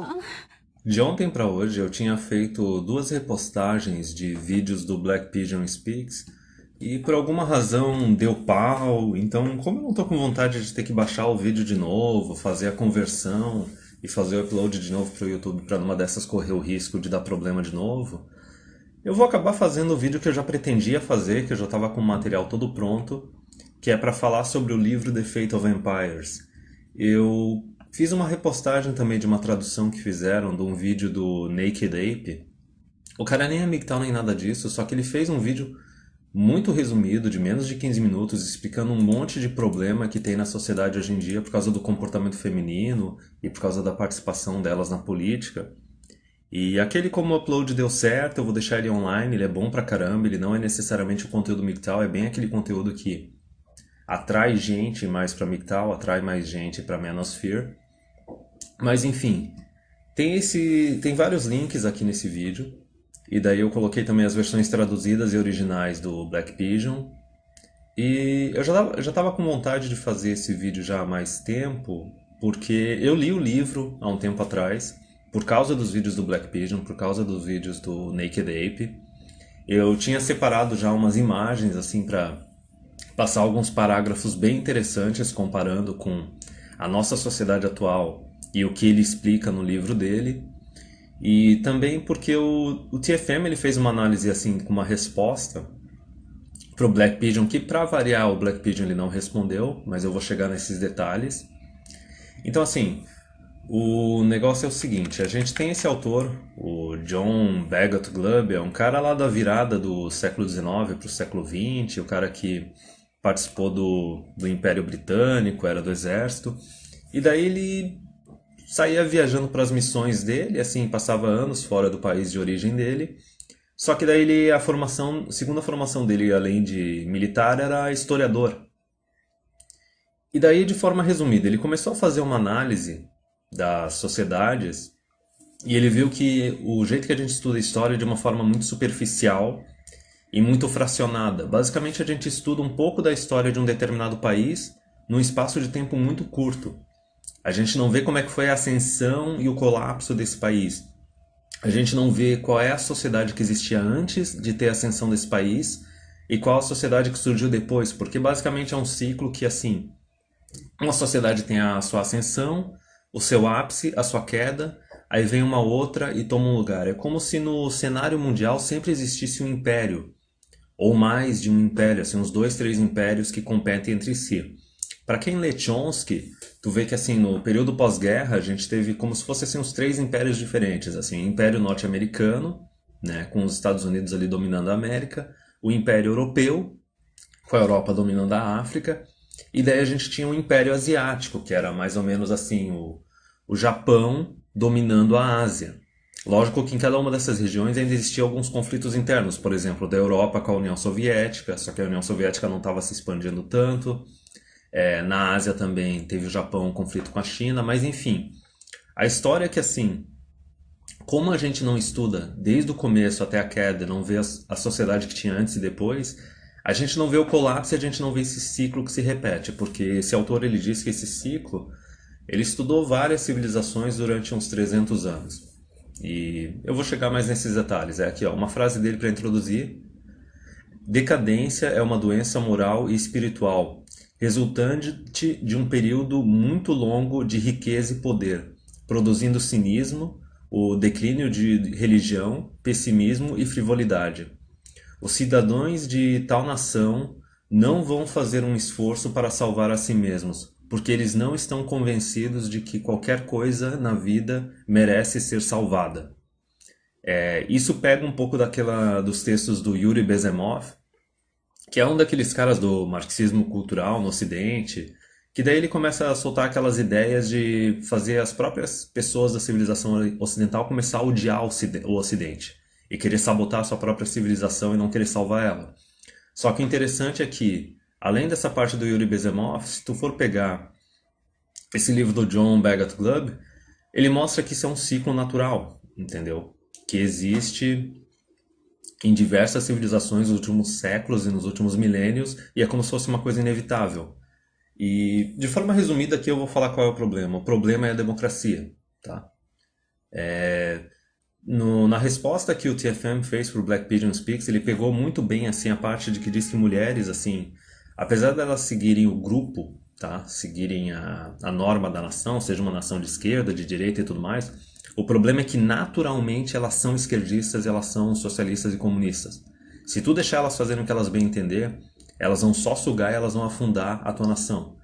Tipo, de ontem para hoje eu tinha feito duas repostagens de vídeos do Black Pigeon Speaks e por alguma razão deu pau, então como eu não tô com vontade de ter que baixar o vídeo de novo, fazer a conversão e fazer o upload de novo pro YouTube para numa dessas correr o risco de dar problema de novo, eu vou acabar fazendo o vídeo que eu já pretendia fazer, que eu já estava com o material todo pronto, que é para falar sobre o livro The Fate of Empires. Eu Fiz uma repostagem também de uma tradução que fizeram de um vídeo do Naked Ape. O cara nem é MGTOW nem nada disso, só que ele fez um vídeo muito resumido, de menos de 15 minutos, explicando um monte de problema que tem na sociedade hoje em dia por causa do comportamento feminino e por causa da participação delas na política. E aquele como upload deu certo, eu vou deixar ele online, ele é bom pra caramba, ele não é necessariamente o conteúdo MGTOW, é bem aquele conteúdo que atrai gente mais pra MGTOW, atrai mais gente pra Manosphere. Mas enfim, tem, esse, tem vários links aqui nesse vídeo. E daí eu coloquei também as versões traduzidas e originais do Black Pigeon. E eu já estava com vontade de fazer esse vídeo já há mais tempo, porque eu li o livro há um tempo atrás, por causa dos vídeos do Black Pigeon, por causa dos vídeos do Naked Ape. Eu tinha separado já umas imagens assim para passar alguns parágrafos bem interessantes comparando com a nossa sociedade atual e o que ele explica no livro dele. E também porque o, o TFM ele fez uma análise assim com uma resposta para o Black Pigeon, que para variar o Black Pigeon ele não respondeu, mas eu vou chegar nesses detalhes. Então assim, o negócio é o seguinte, a gente tem esse autor, o John Bagot Glubb é um cara lá da virada do século XIX para o século XX, o cara que participou do, do Império Britânico, era do exército, e daí ele saía viajando para as missões dele, assim, passava anos fora do país de origem dele. Só que daí ele, a formação, segunda formação dele, além de militar, era historiador. E daí, de forma resumida, ele começou a fazer uma análise das sociedades e ele viu que o jeito que a gente estuda a história é de uma forma muito superficial e muito fracionada. Basicamente, a gente estuda um pouco da história de um determinado país num espaço de tempo muito curto. A gente não vê como é que foi a ascensão e o colapso desse país. A gente não vê qual é a sociedade que existia antes de ter a ascensão desse país e qual a sociedade que surgiu depois, porque basicamente é um ciclo que assim, uma sociedade tem a sua ascensão, o seu ápice, a sua queda, aí vem uma outra e toma um lugar. É como se no cenário mundial sempre existisse um império, ou mais de um império, assim, uns dois, três impérios que competem entre si. Para quem lê Chomsky, tu vê que assim no período pós-guerra a gente teve como se fossem assim, os três impérios diferentes, assim, o Império Norte-Americano, né, com os Estados Unidos ali dominando a América, o Império Europeu, com a Europa dominando a África, e daí a gente tinha o Império Asiático, que era mais ou menos assim o, o Japão dominando a Ásia. Lógico que em cada uma dessas regiões ainda existiam alguns conflitos internos, por exemplo, da Europa com a União Soviética, só que a União Soviética não estava se expandindo tanto. É, na Ásia também teve o Japão, um conflito com a China, mas enfim. A história é que assim, como a gente não estuda desde o começo até a queda, não vê a sociedade que tinha antes e depois, a gente não vê o colapso, e a gente não vê esse ciclo que se repete, porque esse autor ele diz que esse ciclo ele estudou várias civilizações durante uns 300 anos. E eu vou chegar mais nesses detalhes. É aqui, ó, uma frase dele para introduzir. Decadência é uma doença moral e espiritual resultante de um período muito longo de riqueza e poder, produzindo cinismo, o declínio de religião, pessimismo e frivolidade. Os cidadãos de tal nação não vão fazer um esforço para salvar a si mesmos, porque eles não estão convencidos de que qualquer coisa na vida merece ser salvada. É, isso pega um pouco daquela dos textos do Yuri Bezemov, que é um daqueles caras do marxismo cultural no Ocidente, que daí ele começa a soltar aquelas ideias de fazer as próprias pessoas da civilização ocidental começar a odiar o Ocidente e querer sabotar a sua própria civilização e não querer salvar ela. Só que o interessante é que, além dessa parte do Yuri Bezemov, se tu for pegar esse livro do John Bagot Club, ele mostra que isso é um ciclo natural, entendeu? Que existe em diversas civilizações nos últimos séculos e nos últimos milênios, e é como se fosse uma coisa inevitável. E, de forma resumida, aqui eu vou falar qual é o problema. O problema é a democracia. Tá? É, no, na resposta que o TFM fez para o Black Pigeon Speaks, ele pegou muito bem assim a parte de que diz que mulheres, assim, apesar delas seguirem o grupo, tá? seguirem a, a norma da nação, seja uma nação de esquerda, de direita e tudo mais, o problema é que naturalmente elas são esquerdistas, elas são socialistas e comunistas. Se tu deixar elas fazendo o que elas bem entender, elas vão só sugar e elas vão afundar a tua nação.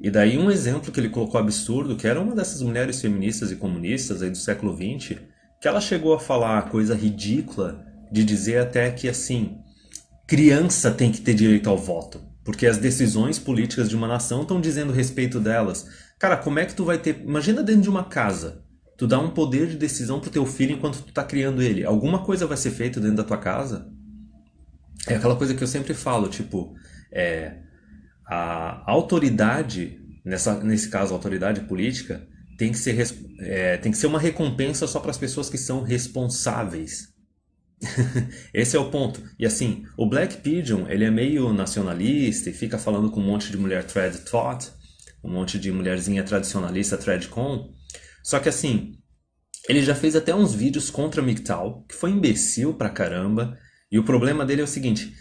E daí um exemplo que ele colocou absurdo, que era uma dessas mulheres feministas e comunistas aí do século XX, que ela chegou a falar a coisa ridícula de dizer até que assim, criança tem que ter direito ao voto, porque as decisões políticas de uma nação estão dizendo respeito delas. Cara, como é que tu vai ter, imagina dentro de uma casa, Tu dá um poder de decisão pro teu filho enquanto tu tá criando ele. Alguma coisa vai ser feita dentro da tua casa. É aquela coisa que eu sempre falo, tipo, é, a autoridade, nessa, nesse caso, a autoridade política, tem que ser, é, tem que ser uma recompensa só para as pessoas que são responsáveis. Esse é o ponto. E assim, o Black Pigeon, ele é meio nacionalista e fica falando com um monte de mulher thread thought, um monte de mulherzinha tradicionalista threadcon, só que assim, ele já fez até uns vídeos contra o MGTOW, que foi imbecil pra caramba. E o problema dele é o seguinte,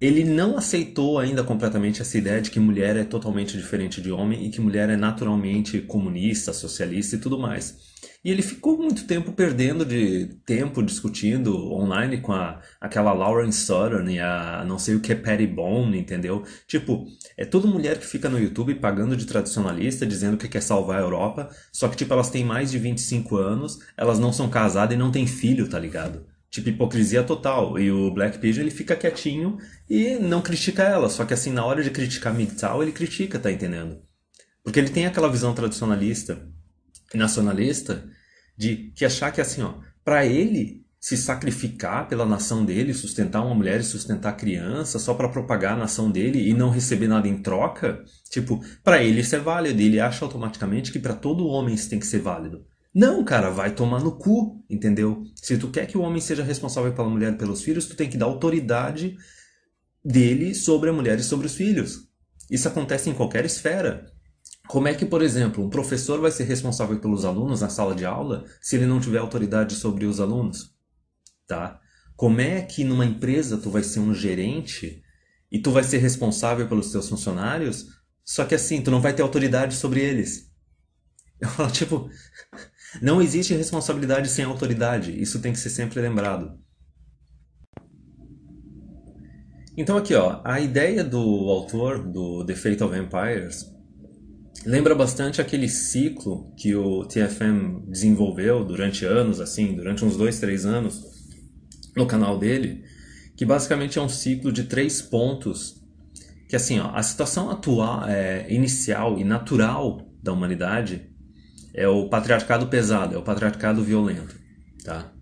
ele não aceitou ainda completamente essa ideia de que mulher é totalmente diferente de homem e que mulher é naturalmente comunista, socialista e tudo mais. E ele ficou muito tempo perdendo de tempo discutindo online com a, aquela Lauren Sutton né, e a não sei o que é Patty Bone, entendeu? Tipo, é toda mulher que fica no YouTube pagando de tradicionalista, dizendo que quer salvar a Europa, só que tipo, elas têm mais de 25 anos, elas não são casadas e não têm filho, tá ligado? Tipo, hipocrisia total. E o Black Pigeon, ele fica quietinho e não critica ela. Só que assim, na hora de criticar MGTOW, ele critica, tá entendendo? Porque ele tem aquela visão tradicionalista nacionalista de que achar que assim, ó, para ele se sacrificar pela nação dele, sustentar uma mulher e sustentar criança só para propagar a nação dele e não receber nada em troca, tipo, para ele isso é válido, ele acha automaticamente que para todo homem isso tem que ser válido. Não, cara, vai tomar no cu, entendeu? Se tu quer que o homem seja responsável pela mulher e pelos filhos, tu tem que dar autoridade dele sobre a mulher e sobre os filhos. Isso acontece em qualquer esfera. Como é que, por exemplo, um professor vai ser responsável pelos alunos na sala de aula se ele não tiver autoridade sobre os alunos? Tá? Como é que numa empresa tu vai ser um gerente e tu vai ser responsável pelos teus funcionários, só que assim, tu não vai ter autoridade sobre eles? Eu falo, tipo, não existe responsabilidade sem autoridade, isso tem que ser sempre lembrado. Então aqui, ó, a ideia do autor do The Fate of Empires lembra bastante aquele ciclo que o TFM desenvolveu durante anos, assim, durante uns dois, três anos no canal dele, que basicamente é um ciclo de três pontos que assim, ó, a situação atual, é, inicial e natural da humanidade é o patriarcado pesado, é o patriarcado violento, tá?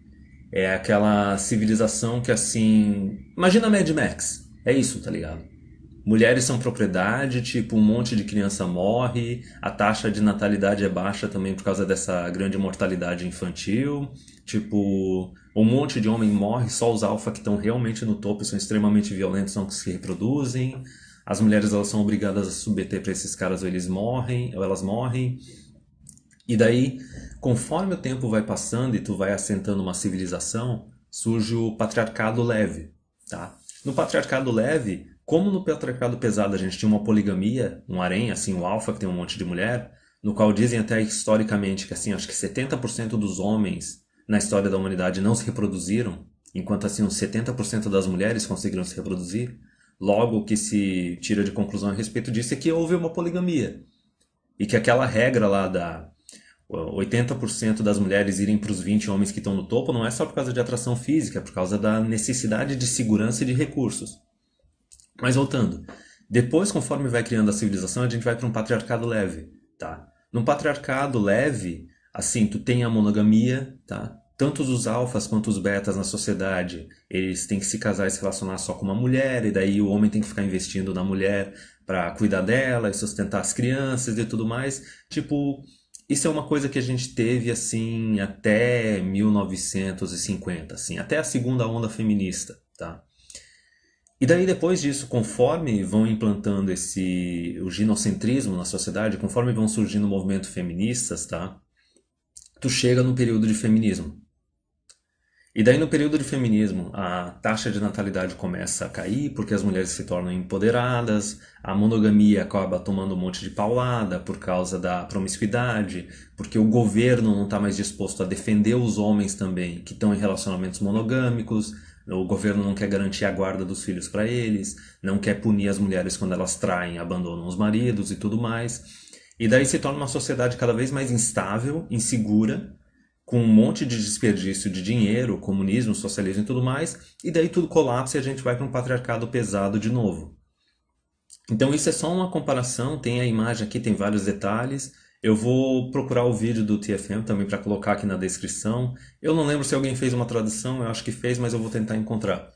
É aquela civilização que assim, imagina Mad Max, é isso, tá ligado? mulheres são propriedade, tipo, um monte de criança morre, a taxa de natalidade é baixa também por causa dessa grande mortalidade infantil, tipo, um monte de homem morre, só os alfa que estão realmente no topo são extremamente violentos, são que se reproduzem, as mulheres elas são obrigadas a submeter para esses caras ou eles morrem, ou elas morrem. E daí, conforme o tempo vai passando e tu vai assentando uma civilização, surge o patriarcado leve, tá? No patriarcado leve, como no patriarcado pesado a gente tinha uma poligamia, um harém, assim, o alfa que tem um monte de mulher, no qual dizem até historicamente que assim, acho que 70% dos homens na história da humanidade não se reproduziram, enquanto assim uns 70% das mulheres conseguiram se reproduzir. Logo o que se tira de conclusão a respeito disso é que houve uma poligamia. E que aquela regra lá da 80% das mulheres irem para os 20 homens que estão no topo não é só por causa de atração física, é por causa da necessidade de segurança e de recursos. Mas voltando, depois, conforme vai criando a civilização, a gente vai para um patriarcado leve, tá? Num patriarcado leve, assim, tu tem a monogamia, tá? Tanto os alfas quanto os betas na sociedade, eles têm que se casar e se relacionar só com uma mulher, e daí o homem tem que ficar investindo na mulher para cuidar dela e sustentar as crianças e tudo mais. Tipo, isso é uma coisa que a gente teve assim até 1950, assim, até a segunda onda feminista, tá? E daí depois disso, conforme vão implantando esse o ginocentrismo na sociedade, conforme vão surgindo movimentos feministas, tá? Tu chega no período de feminismo. E daí no período de feminismo, a taxa de natalidade começa a cair porque as mulheres se tornam empoderadas, a monogamia acaba tomando um monte de paulada por causa da promiscuidade, porque o governo não está mais disposto a defender os homens também que estão em relacionamentos monogâmicos o governo não quer garantir a guarda dos filhos para eles, não quer punir as mulheres quando elas traem, abandonam os maridos e tudo mais. E daí se torna uma sociedade cada vez mais instável, insegura, com um monte de desperdício de dinheiro, comunismo, socialismo e tudo mais, e daí tudo colapsa e a gente vai para um patriarcado pesado de novo. Então isso é só uma comparação, tem a imagem aqui, tem vários detalhes, eu vou procurar o vídeo do TFM também para colocar aqui na descrição. Eu não lembro se alguém fez uma tradução, eu acho que fez, mas eu vou tentar encontrar.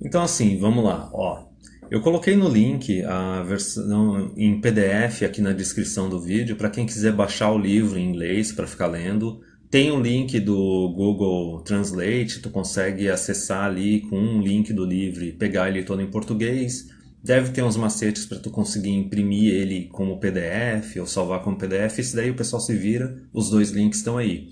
Então assim, vamos lá, ó. Eu coloquei no link a versão em PDF aqui na descrição do vídeo para quem quiser baixar o livro em inglês para ficar lendo. Tem o um link do Google Translate, tu consegue acessar ali com um link do livro e pegar ele todo em português deve ter uns macetes para tu conseguir imprimir ele como PDF ou salvar como PDF, isso daí o pessoal se vira, os dois links estão aí.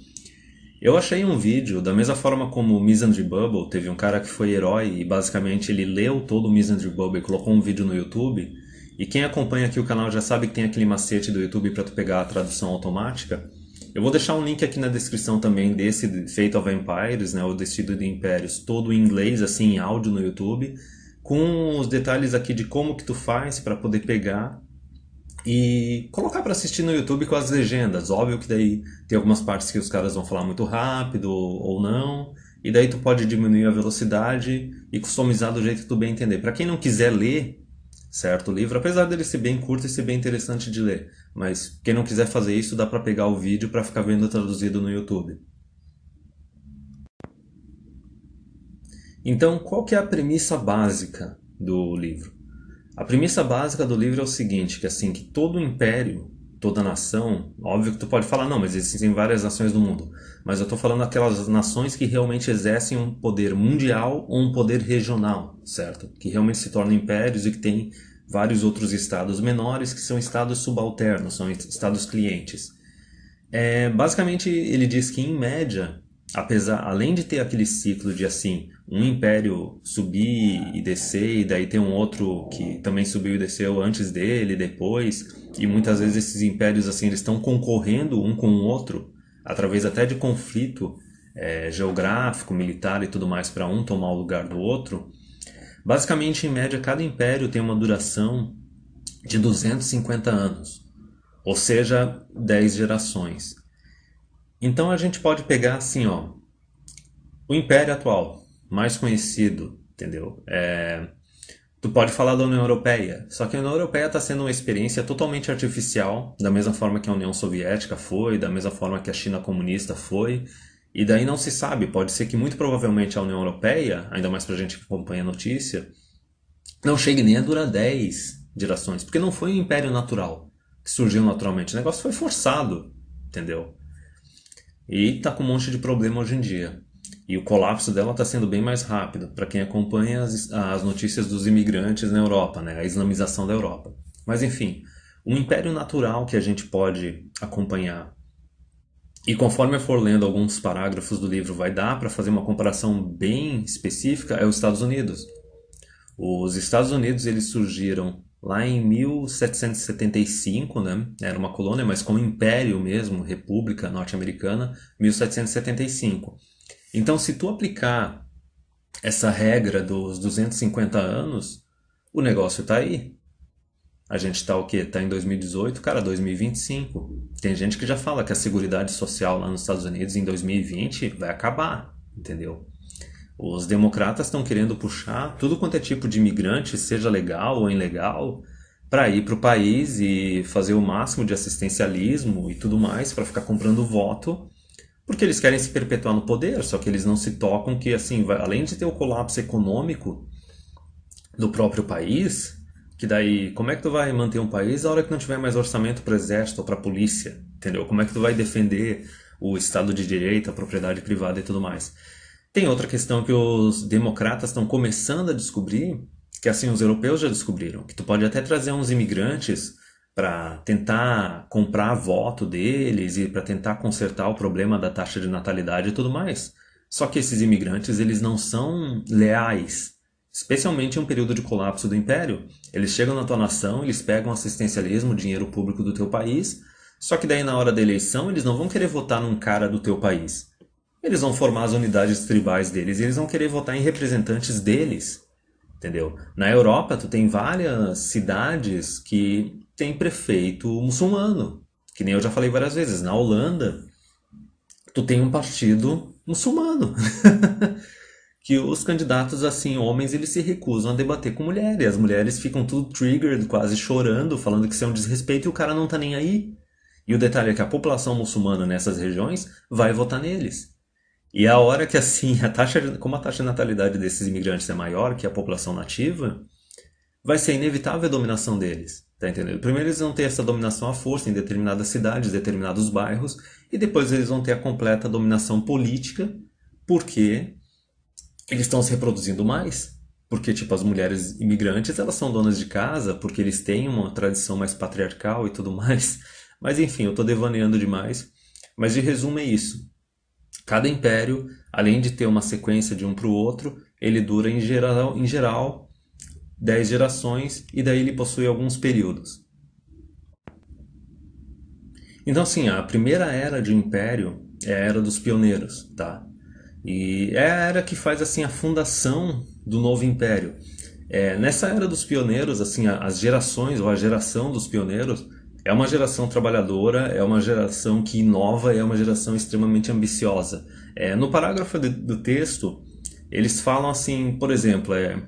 Eu achei um vídeo, da mesma forma como o Misandry Bubble, teve um cara que foi herói e basicamente ele leu todo o Misandry Bubble e colocou um vídeo no YouTube, e quem acompanha aqui o canal já sabe que tem aquele macete do YouTube para tu pegar a tradução automática. Eu vou deixar um link aqui na descrição também desse Fate of Empires, né, o Destino de Impérios, todo em inglês, assim, em áudio no YouTube com os detalhes aqui de como que tu faz para poder pegar e colocar para assistir no YouTube com as legendas. Óbvio que daí tem algumas partes que os caras vão falar muito rápido ou não, e daí tu pode diminuir a velocidade e customizar do jeito que tu bem entender. Para quem não quiser ler certo o livro, apesar dele ser bem curto e ser bem interessante de ler, mas quem não quiser fazer isso, dá para pegar o vídeo para ficar vendo traduzido no YouTube. Então, qual que é a premissa básica do livro? A premissa básica do livro é o seguinte, que assim, que todo império, toda nação, óbvio que tu pode falar, não, mas existem várias nações do mundo, mas eu estou falando aquelas nações que realmente exercem um poder mundial ou um poder regional, certo? Que realmente se tornam impérios e que tem vários outros estados menores que são estados subalternos, são estados clientes. É, basicamente, ele diz que, em média, apesar, além de ter aquele ciclo de assim, um império subir e descer, e daí tem um outro que também subiu e desceu antes dele, depois, e muitas vezes esses impérios assim eles estão concorrendo um com o outro, através até de conflito é, geográfico, militar e tudo mais, para um tomar o lugar do outro. Basicamente, em média, cada império tem uma duração de 250 anos, ou seja, 10 gerações. Então a gente pode pegar assim, ó, o império atual, mais conhecido, entendeu? É, tu pode falar da União Europeia, só que a União Europeia está sendo uma experiência totalmente artificial, da mesma forma que a União Soviética foi, da mesma forma que a China comunista foi, e daí não se sabe, pode ser que muito provavelmente a União Europeia, ainda mais para a gente que acompanha a notícia, não chegue nem a durar 10 gerações, porque não foi um império natural que surgiu naturalmente, o negócio foi forçado, entendeu? E tá com um monte de problema hoje em dia. E o colapso dela está sendo bem mais rápido, para quem acompanha as, as notícias dos imigrantes na Europa, né? a islamização da Europa. Mas enfim, um império natural que a gente pode acompanhar. E conforme eu for lendo alguns parágrafos do livro, vai dar para fazer uma comparação bem específica, é os Estados Unidos. Os Estados Unidos eles surgiram lá em 1775, né? Era uma colônia, mas como império mesmo, república norte-americana, 1775. Então, se tu aplicar essa regra dos 250 anos, o negócio está aí. A gente está o quê? Está em 2018, cara, 2025. Tem gente que já fala que a Seguridade Social lá nos Estados Unidos em 2020 vai acabar, entendeu? Os democratas estão querendo puxar tudo quanto é tipo de imigrante, seja legal ou ilegal, para ir para o país e fazer o máximo de assistencialismo e tudo mais, para ficar comprando voto porque eles querem se perpetuar no poder, só que eles não se tocam que, assim, vai, além de ter o colapso econômico do próprio país, que daí, como é que tu vai manter um país a hora que não tiver mais orçamento para o exército ou para a polícia, entendeu? Como é que tu vai defender o Estado de Direito, a propriedade privada e tudo mais? Tem outra questão que os democratas estão começando a descobrir, que assim os europeus já descobriram, que tu pode até trazer uns imigrantes para tentar comprar voto deles e para tentar consertar o problema da taxa de natalidade e tudo mais. Só que esses imigrantes, eles não são leais, especialmente em um período de colapso do império. Eles chegam na tua nação, eles pegam assistencialismo, dinheiro público do teu país, só que daí na hora da eleição eles não vão querer votar num cara do teu país. Eles vão formar as unidades tribais deles e eles vão querer votar em representantes deles. Entendeu? Na Europa, tu tem várias cidades que tem prefeito muçulmano. Que nem eu já falei várias vezes, na Holanda, tu tem um partido muçulmano. que os candidatos, assim, homens, eles se recusam a debater com mulheres. As mulheres ficam tudo triggered, quase chorando, falando que isso é um desrespeito e o cara não tá nem aí. E o detalhe é que a população muçulmana nessas regiões vai votar neles. E a hora que, assim, a taxa, como a taxa de natalidade desses imigrantes é maior que a população nativa, vai ser inevitável a dominação deles. Tá entendendo? Primeiro eles vão ter essa dominação à força em determinadas cidades, determinados bairros, e depois eles vão ter a completa dominação política, porque eles estão se reproduzindo mais, porque tipo as mulheres imigrantes elas são donas de casa porque eles têm uma tradição mais patriarcal e tudo mais mas enfim eu estou devaneando demais mas de resumo é isso cada império além de ter uma sequência de um para o outro ele dura em geral em geral 10 gerações, e daí ele possui alguns períodos. Então, assim, a primeira era de império é a era dos pioneiros, tá? E é a era que faz, assim, a fundação do novo império. É, nessa era dos pioneiros, assim, as gerações ou a geração dos pioneiros é uma geração trabalhadora, é uma geração que inova, é uma geração extremamente ambiciosa. É, no parágrafo de, do texto, eles falam assim, por exemplo, é,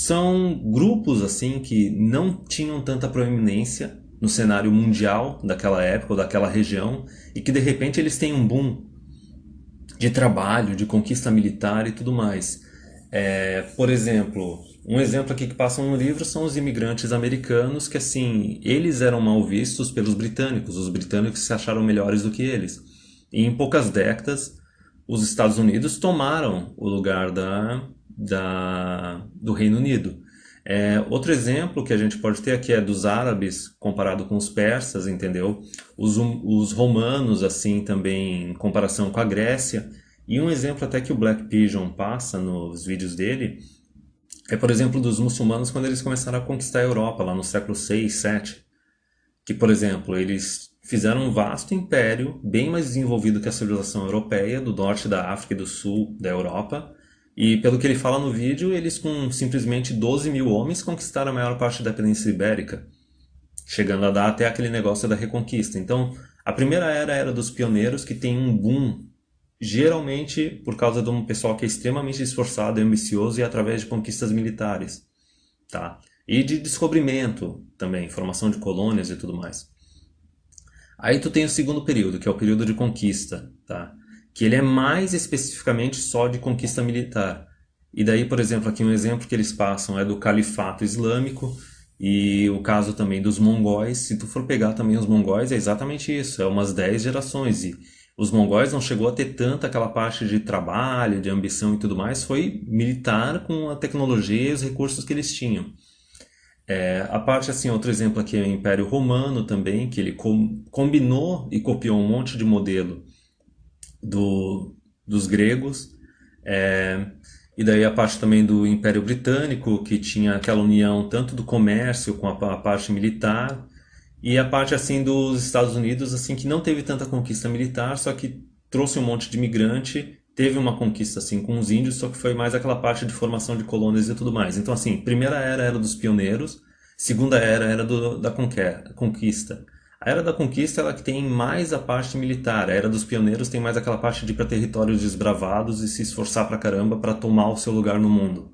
são grupos assim que não tinham tanta proeminência no cenário mundial daquela época ou daquela região e que de repente eles têm um boom de trabalho, de conquista militar e tudo mais. É, por exemplo, um exemplo aqui que passa no livro são os imigrantes americanos que assim eles eram mal vistos pelos britânicos. Os britânicos se acharam melhores do que eles. E em poucas décadas os Estados Unidos tomaram o lugar da da, do Reino Unido. É, outro exemplo que a gente pode ter aqui é dos árabes comparado com os persas, entendeu? Os, os romanos, assim, também em comparação com a Grécia. E um exemplo até que o Black Pigeon passa nos vídeos dele é, por exemplo, dos muçulmanos quando eles começaram a conquistar a Europa, lá no século 6, 7. Que, por exemplo, eles fizeram um vasto império, bem mais desenvolvido que a civilização europeia, do norte da África e do sul da Europa, e pelo que ele fala no vídeo, eles com simplesmente 12 mil homens conquistaram a maior parte da Península Ibérica, chegando a dar até aquele negócio da Reconquista. Então, a primeira era era dos pioneiros, que tem um boom, geralmente por causa de um pessoal que é extremamente esforçado e ambicioso e através de conquistas militares, tá? E de descobrimento também, formação de colônias e tudo mais. Aí tu tem o segundo período, que é o período de conquista, tá? que ele é mais especificamente só de conquista militar. E daí, por exemplo, aqui um exemplo que eles passam é do Califato Islâmico e o caso também dos mongóis. Se tu for pegar também os mongóis, é exatamente isso, é umas 10 gerações e os mongóis não chegou a ter tanto aquela parte de trabalho, de ambição e tudo mais, foi militar com a tecnologia e os recursos que eles tinham. É, a parte, assim, outro exemplo aqui é o Império Romano também, que ele com, combinou e copiou um monte de modelo do, dos gregos. É, e daí a parte também do Império Britânico, que tinha aquela união tanto do comércio com a, a parte militar, e a parte assim dos Estados Unidos, assim que não teve tanta conquista militar, só que trouxe um monte de imigrante, teve uma conquista assim com os índios, só que foi mais aquela parte de formação de colônias e tudo mais. Então assim, primeira era era dos pioneiros, segunda era era do, da conquista. A Era da Conquista ela que tem mais a parte militar, a Era dos Pioneiros tem mais aquela parte de ir para territórios desbravados e se esforçar pra caramba para tomar o seu lugar no mundo.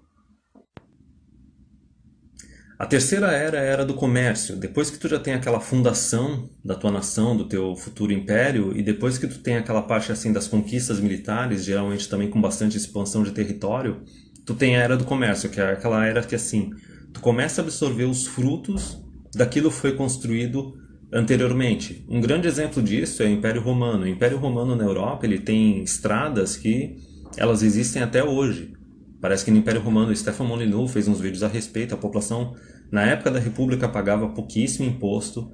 A terceira era é a era do comércio. Depois que tu já tem aquela fundação da tua nação, do teu futuro império, e depois que tu tem aquela parte assim das conquistas militares, geralmente também com bastante expansão de território, tu tem a era do comércio, que é aquela era que assim, tu começa a absorver os frutos daquilo que foi construído anteriormente. Um grande exemplo disso é o Império Romano. O Império Romano na Europa ele tem estradas que elas existem até hoje. Parece que no Império Romano, Stefano Molyneux fez uns vídeos a respeito. A população, na época da República, pagava pouquíssimo imposto.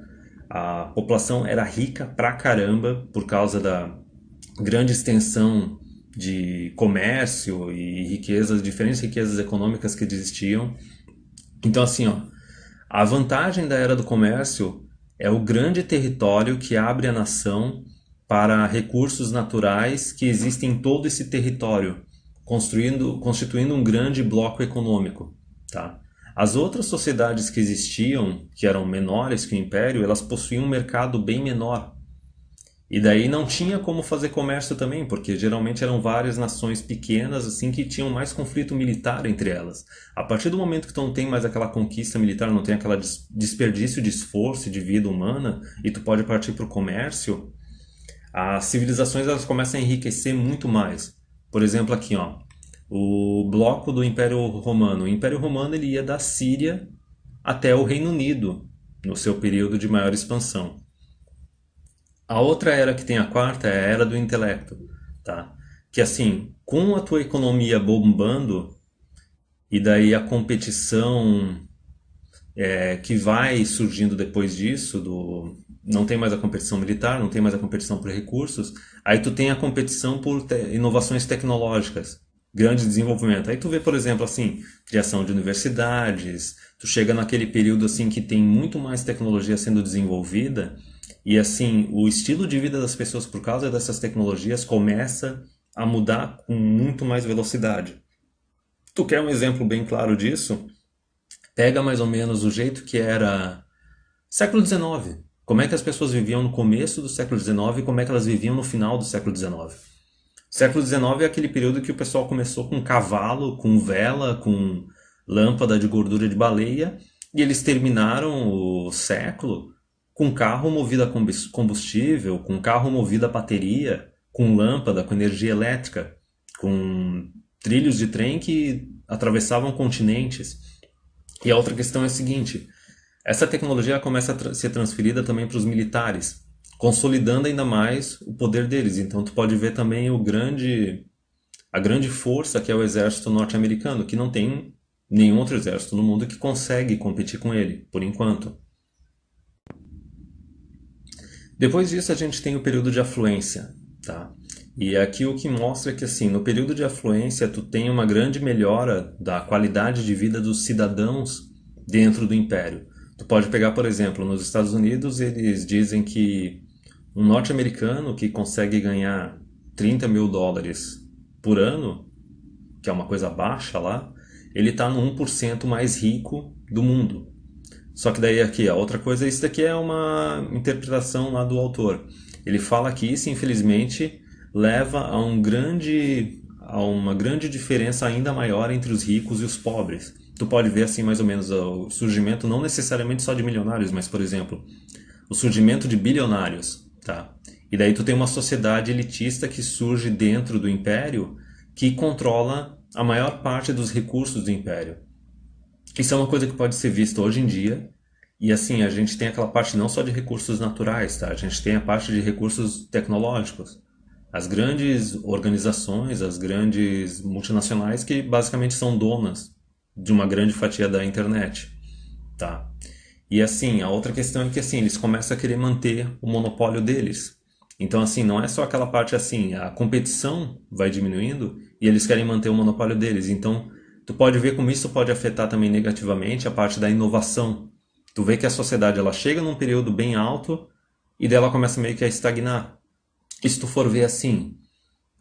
A população era rica pra caramba por causa da grande extensão de comércio e riquezas, diferentes riquezas econômicas que existiam. Então, assim, ó, a vantagem da era do comércio é o grande território que abre a nação para recursos naturais que existem em todo esse território, construindo, constituindo um grande bloco econômico. Tá? As outras sociedades que existiam, que eram menores que o império, elas possuíam um mercado bem menor, e daí não tinha como fazer comércio também, porque geralmente eram várias nações pequenas assim que tinham mais conflito militar entre elas. A partir do momento que tu não tem mais aquela conquista militar, não tem aquela des desperdício de esforço e de vida humana, e tu pode partir para o comércio, as civilizações elas começam a enriquecer muito mais. Por exemplo, aqui, ó, o bloco do Império Romano. O Império Romano ele ia da Síria até o Reino Unido, no seu período de maior expansão. A outra era que tem a quarta é a era do intelecto, tá? Que assim, com a tua economia bombando e daí a competição é, que vai surgindo depois disso, do não tem mais a competição militar, não tem mais a competição por recursos, aí tu tem a competição por te... inovações tecnológicas, grande desenvolvimento. Aí tu vê, por exemplo, assim, criação de universidades, tu chega naquele período assim que tem muito mais tecnologia sendo desenvolvida e assim, o estilo de vida das pessoas por causa dessas tecnologias começa a mudar com muito mais velocidade. Tu quer um exemplo bem claro disso? Pega mais ou menos o jeito que era século XIX. Como é que as pessoas viviam no começo do século XIX e como é que elas viviam no final do século XIX. Século XIX é aquele período que o pessoal começou com cavalo, com vela, com lâmpada de gordura de baleia, e eles terminaram o século com carro movido a combustível, com carro movido a bateria, com lâmpada, com energia elétrica, com trilhos de trem que atravessavam continentes. E a outra questão é a seguinte: essa tecnologia começa a tra ser transferida também para os militares, consolidando ainda mais o poder deles. Então tu pode ver também o grande a grande força que é o exército norte-americano, que não tem nenhum outro exército no mundo que consegue competir com ele, por enquanto. Depois disso a gente tem o período de afluência, tá? E aqui o que mostra é que assim, no período de afluência tu tem uma grande melhora da qualidade de vida dos cidadãos dentro do império. Tu pode pegar, por exemplo, nos Estados Unidos eles dizem que um norte-americano que consegue ganhar 30 mil dólares por ano, que é uma coisa baixa lá, ele está no 1% mais rico do mundo. Só que daí aqui, a outra coisa, isso daqui é uma interpretação lá do autor. Ele fala que isso, infelizmente, leva a um grande a uma grande diferença ainda maior entre os ricos e os pobres. Tu pode ver assim mais ou menos o surgimento não necessariamente só de milionários, mas por exemplo, o surgimento de bilionários, tá? E daí tu tem uma sociedade elitista que surge dentro do império que controla a maior parte dos recursos do império isso é uma coisa que pode ser vista hoje em dia. E assim, a gente tem aquela parte não só de recursos naturais, tá? A gente tem a parte de recursos tecnológicos. As grandes organizações, as grandes multinacionais que basicamente são donas de uma grande fatia da internet, tá? E assim, a outra questão é que assim, eles começam a querer manter o monopólio deles. Então assim, não é só aquela parte assim, a competição vai diminuindo e eles querem manter o monopólio deles. Então, tu pode ver como isso pode afetar também negativamente a parte da inovação. Tu vê que a sociedade ela chega num período bem alto e dela começa meio que a estagnar. E se tu for ver assim,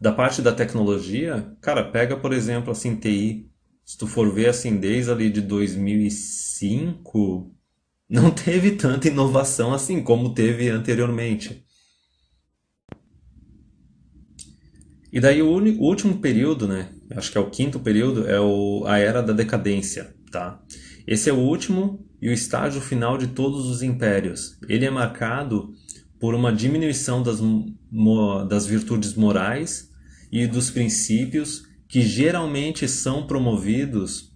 da parte da tecnologia, cara, pega por exemplo assim TI, se tu for ver assim desde ali de 2005, não teve tanta inovação assim como teve anteriormente. E daí o, único, o último período, né? Acho que é o quinto período, é o, a era da decadência, tá? Esse é o último e o estágio final de todos os impérios. Ele é marcado por uma diminuição das, das virtudes morais e dos princípios que geralmente são promovidos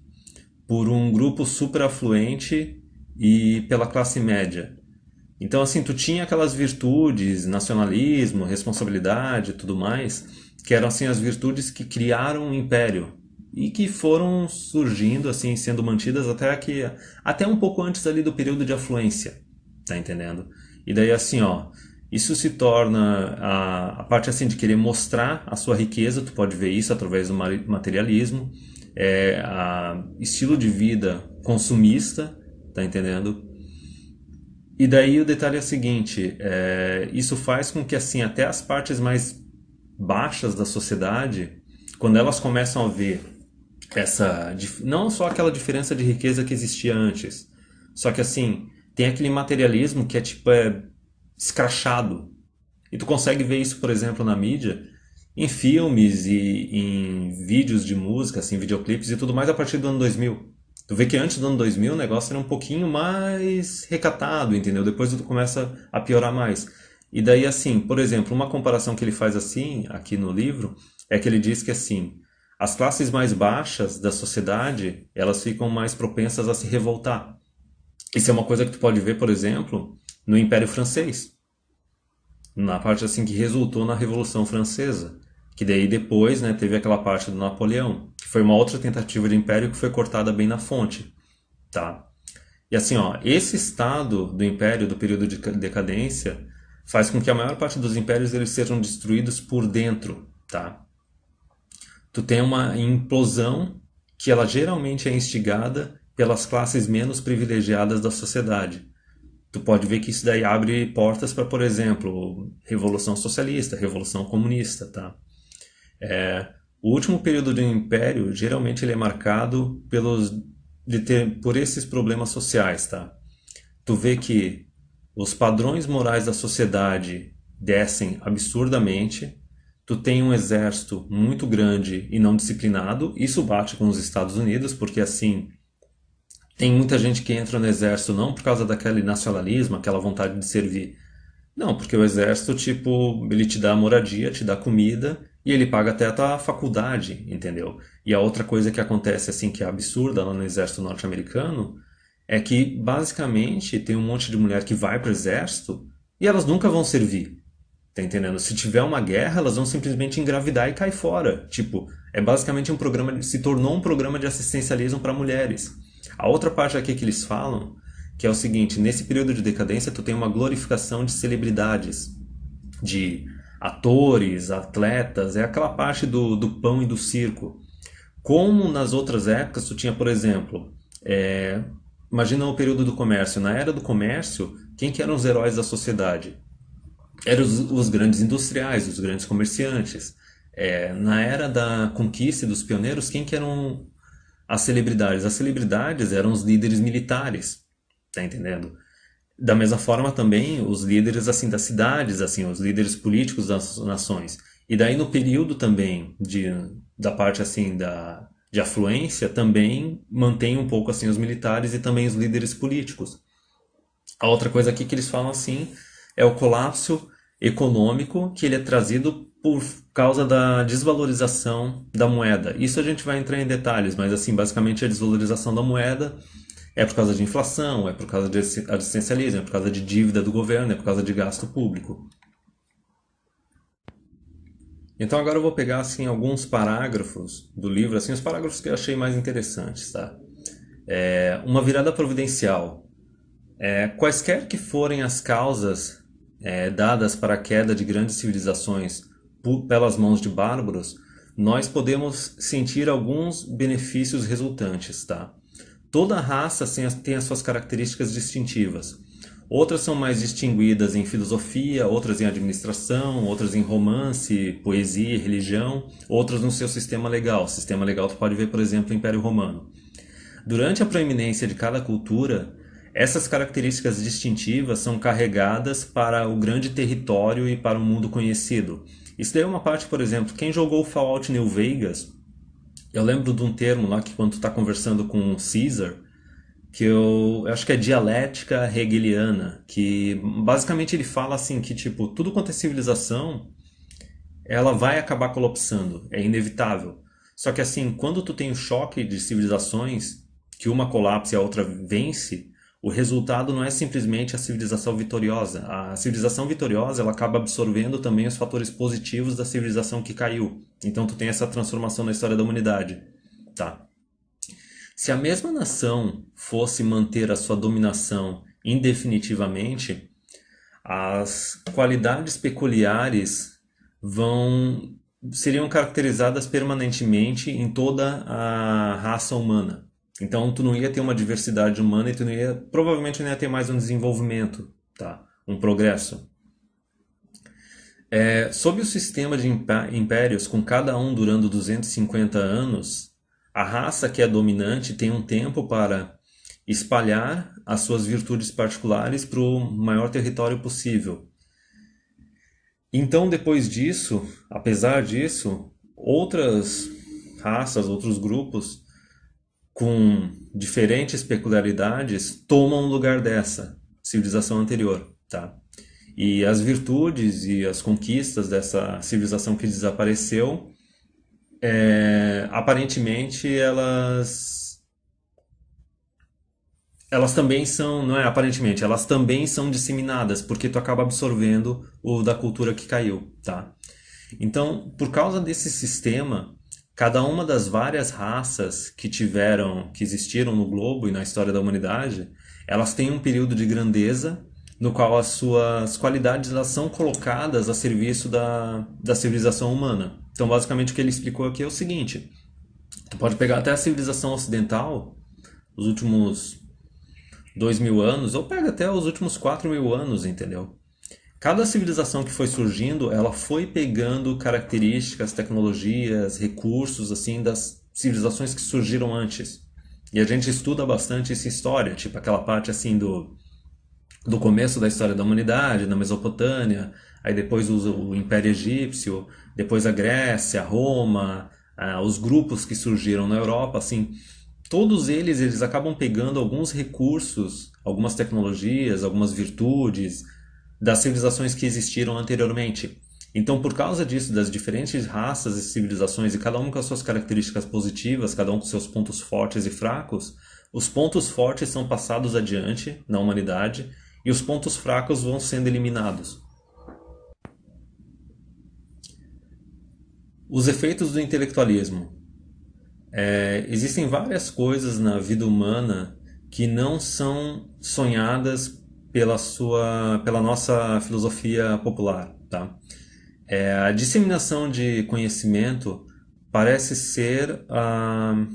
por um grupo superafluente e pela classe média. Então, assim, tu tinha aquelas virtudes, nacionalismo, responsabilidade e tudo mais, que eram assim as virtudes que criaram o império e que foram surgindo assim, sendo mantidas até que até um pouco antes ali do período de afluência, tá entendendo? E daí assim, ó, isso se torna a, a parte assim de querer mostrar a sua riqueza, tu pode ver isso através do materialismo, é a estilo de vida consumista, tá entendendo? E daí o detalhe é o seguinte, é, isso faz com que assim até as partes mais baixas da sociedade, quando elas começam a ver essa não só aquela diferença de riqueza que existia antes, só que assim tem aquele materialismo que é tipo é escrachado e tu consegue ver isso por exemplo na mídia em filmes e em vídeos de música assim videoclipes e tudo mais a partir do ano 2000 tu vê que antes do ano 2000 o negócio era um pouquinho mais recatado entendeu depois tu começa a piorar mais e daí, assim, por exemplo, uma comparação que ele faz assim, aqui no livro, é que ele diz que, assim, as classes mais baixas da sociedade, elas ficam mais propensas a se revoltar. Isso é uma coisa que tu pode ver, por exemplo, no Império Francês. Na parte, assim, que resultou na Revolução Francesa. Que daí depois, né, teve aquela parte do Napoleão, que foi uma outra tentativa de império que foi cortada bem na fonte, tá? E assim, ó, esse estado do império, do período de decadência, faz com que a maior parte dos impérios eles sejam destruídos por dentro, tá? Tu tem uma implosão que ela geralmente é instigada pelas classes menos privilegiadas da sociedade. Tu pode ver que isso daí abre portas para, por exemplo, revolução socialista, revolução comunista, tá? É, o último período do império geralmente ele é marcado pelos ter, por esses problemas sociais, tá? Tu vê que os padrões morais da sociedade descem absurdamente, tu tem um exército muito grande e não disciplinado, isso bate com os Estados Unidos, porque assim, tem muita gente que entra no exército não por causa daquele nacionalismo, aquela vontade de servir. Não, porque o exército, tipo, ele te dá moradia, te dá comida e ele paga até a tua faculdade, entendeu? E a outra coisa que acontece, assim, que é absurda lá no exército norte-americano, é que basicamente tem um monte de mulher que vai para o exército e elas nunca vão servir. Tá entendendo? Se tiver uma guerra, elas vão simplesmente engravidar e cair fora. Tipo, é basicamente um programa, se tornou um programa de assistencialismo para mulheres. A outra parte aqui que eles falam, que é o seguinte, nesse período de decadência tu tem uma glorificação de celebridades, de atores, atletas, é aquela parte do, do pão e do circo. Como nas outras épocas tu tinha, por exemplo, é, Imagina o período do comércio. Na era do comércio, quem que eram os heróis da sociedade? Eram os, os grandes industriais, os grandes comerciantes. É, na era da conquista e dos pioneiros, quem que eram as celebridades? As celebridades eram os líderes militares, tá entendendo? Da mesma forma também os líderes assim das cidades, assim os líderes políticos das nações. E daí no período também de, da parte assim da de afluência também mantém um pouco assim os militares e também os líderes políticos. A outra coisa aqui que eles falam assim é o colapso econômico que ele é trazido por causa da desvalorização da moeda. Isso a gente vai entrar em detalhes, mas assim, basicamente a desvalorização da moeda é por causa de inflação, é por causa de assistencialismo, é por causa de dívida do governo, é por causa de gasto público. Então agora eu vou pegar assim alguns parágrafos do livro, assim os parágrafos que eu achei mais interessantes, tá? É, uma virada providencial. É, quaisquer que forem as causas é, dadas para a queda de grandes civilizações pelas mãos de bárbaros, nós podemos sentir alguns benefícios resultantes, tá? Toda raça tem as suas características distintivas Outras são mais distinguidas em filosofia, outras em administração, outras em romance, poesia, religião, outras no seu sistema legal. Sistema legal tu pode ver, por exemplo, o Império Romano. Durante a proeminência de cada cultura, essas características distintivas são carregadas para o grande território e para o mundo conhecido. Isso daí é uma parte, por exemplo, quem jogou Fallout New Vegas, eu lembro de um termo lá que quando tu está conversando com o Caesar, que eu, eu, acho que é dialética hegeliana, que basicamente ele fala assim que tipo, tudo quanto é civilização, ela vai acabar colapsando, é inevitável. Só que assim, quando tu tem o um choque de civilizações, que uma colapse e a outra vence, o resultado não é simplesmente a civilização vitoriosa. A civilização vitoriosa ela acaba absorvendo também os fatores positivos da civilização que caiu. Então tu tem essa transformação na história da humanidade, tá? Se a mesma nação fosse manter a sua dominação indefinitivamente, as qualidades peculiares vão seriam caracterizadas permanentemente em toda a raça humana. Então tu não ia ter uma diversidade humana e tu não ia provavelmente não ia ter mais um desenvolvimento, tá? Um progresso. É, sob o sistema de impérios, com cada um durando 250 anos, a raça que é dominante tem um tempo para espalhar as suas virtudes particulares para o maior território possível. Então, depois disso, apesar disso, outras raças, outros grupos com diferentes peculiaridades tomam o lugar dessa civilização anterior, tá? E as virtudes e as conquistas dessa civilização que desapareceu é, aparentemente elas elas também são, não é aparentemente, elas também são disseminadas, porque tu acaba absorvendo o da cultura que caiu, tá? Então, por causa desse sistema, cada uma das várias raças que tiveram, que existiram no globo e na história da humanidade, elas têm um período de grandeza no qual as suas qualidades elas são colocadas a serviço da, da civilização humana. Então, basicamente, o que ele explicou aqui é o seguinte: tu pode pegar até a civilização ocidental, os últimos dois mil anos, ou pega até os últimos quatro mil anos, entendeu? Cada civilização que foi surgindo, ela foi pegando características, tecnologias, recursos, assim, das civilizações que surgiram antes. E a gente estuda bastante essa história, tipo aquela parte, assim, do, do começo da história da humanidade, na Mesopotâmia, aí depois o, o Império Egípcio, depois a Grécia, Roma, os grupos que surgiram na Europa, assim, todos eles eles acabam pegando alguns recursos, algumas tecnologias, algumas virtudes das civilizações que existiram anteriormente. Então, por causa disso, das diferentes raças e civilizações, e cada uma com as suas características positivas, cada um com seus pontos fortes e fracos, os pontos fortes são passados adiante na humanidade e os pontos fracos vão sendo eliminados. Os efeitos do intelectualismo. É, existem várias coisas na vida humana que não são sonhadas pela, sua, pela nossa filosofia popular. Tá? É, a disseminação de conhecimento parece ser a,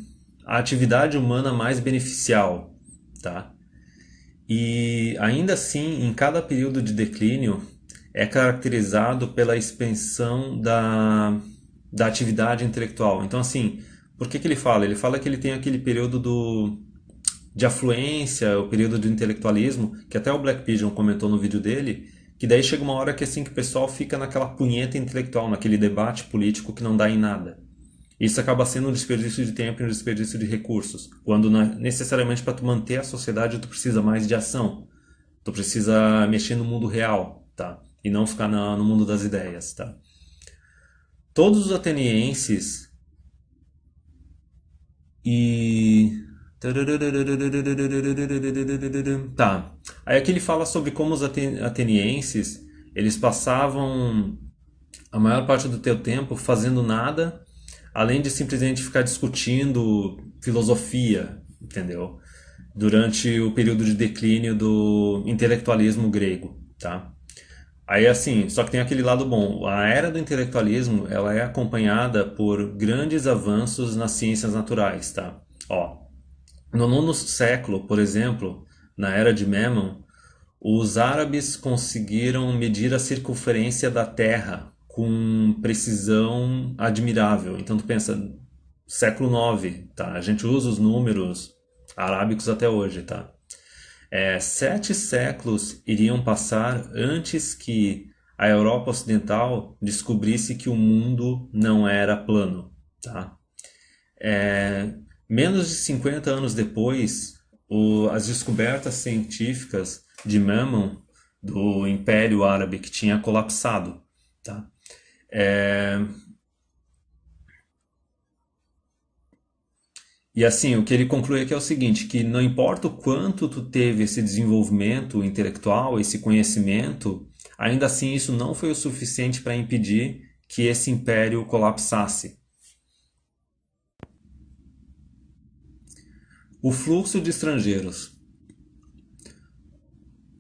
a atividade humana mais beneficial. Tá? E ainda assim, em cada período de declínio, é caracterizado pela expansão da da atividade intelectual. Então, assim, por que, que ele fala? Ele fala que ele tem aquele período do, de afluência, o período do intelectualismo, que até o Black Pigeon comentou no vídeo dele, que daí chega uma hora que assim que o pessoal fica naquela punheta intelectual, naquele debate político que não dá em nada. Isso acaba sendo um desperdício de tempo e um desperdício de recursos, quando é necessariamente para tu manter a sociedade tu precisa mais de ação, tu precisa mexer no mundo real, tá? E não ficar na, no mundo das ideias, tá? todos os atenienses e. Tá. Aí aqui ele fala sobre como os atenienses eles passavam a maior parte do teu tempo fazendo nada, além de simplesmente ficar discutindo filosofia, entendeu? Durante o período de declínio do intelectualismo grego, tá? Aí assim, só que tem aquele lado bom. A era do intelectualismo, ela é acompanhada por grandes avanços nas ciências naturais, tá? Ó, no nono século, por exemplo, na era de Memon, os árabes conseguiram medir a circunferência da Terra com precisão admirável. Então tu pensa, século 9, tá? A gente usa os números arábicos até hoje, tá? É, sete séculos iriam passar antes que a Europa Ocidental descobrisse que o mundo não era plano. Tá? É, menos de 50 anos depois, o, as descobertas científicas de Mammon, do Império Árabe, que tinha colapsado. Tá? É, E assim, o que ele conclui aqui é o seguinte, que não importa o quanto tu teve esse desenvolvimento intelectual, esse conhecimento, ainda assim isso não foi o suficiente para impedir que esse império colapsasse. O fluxo de estrangeiros.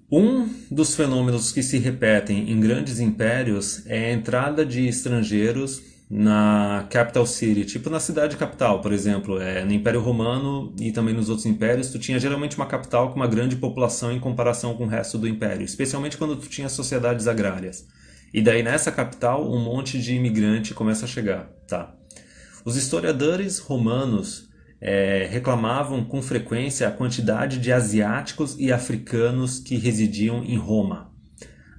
Um dos fenômenos que se repetem em grandes impérios é a entrada de estrangeiros na capital city, tipo na cidade capital, por exemplo, é, no Império Romano e também nos outros impérios, tu tinha geralmente uma capital com uma grande população em comparação com o resto do império, especialmente quando tu tinha sociedades agrárias. E daí nessa capital um monte de imigrante começa a chegar, tá? Os historiadores romanos é, reclamavam com frequência a quantidade de asiáticos e africanos que residiam em Roma.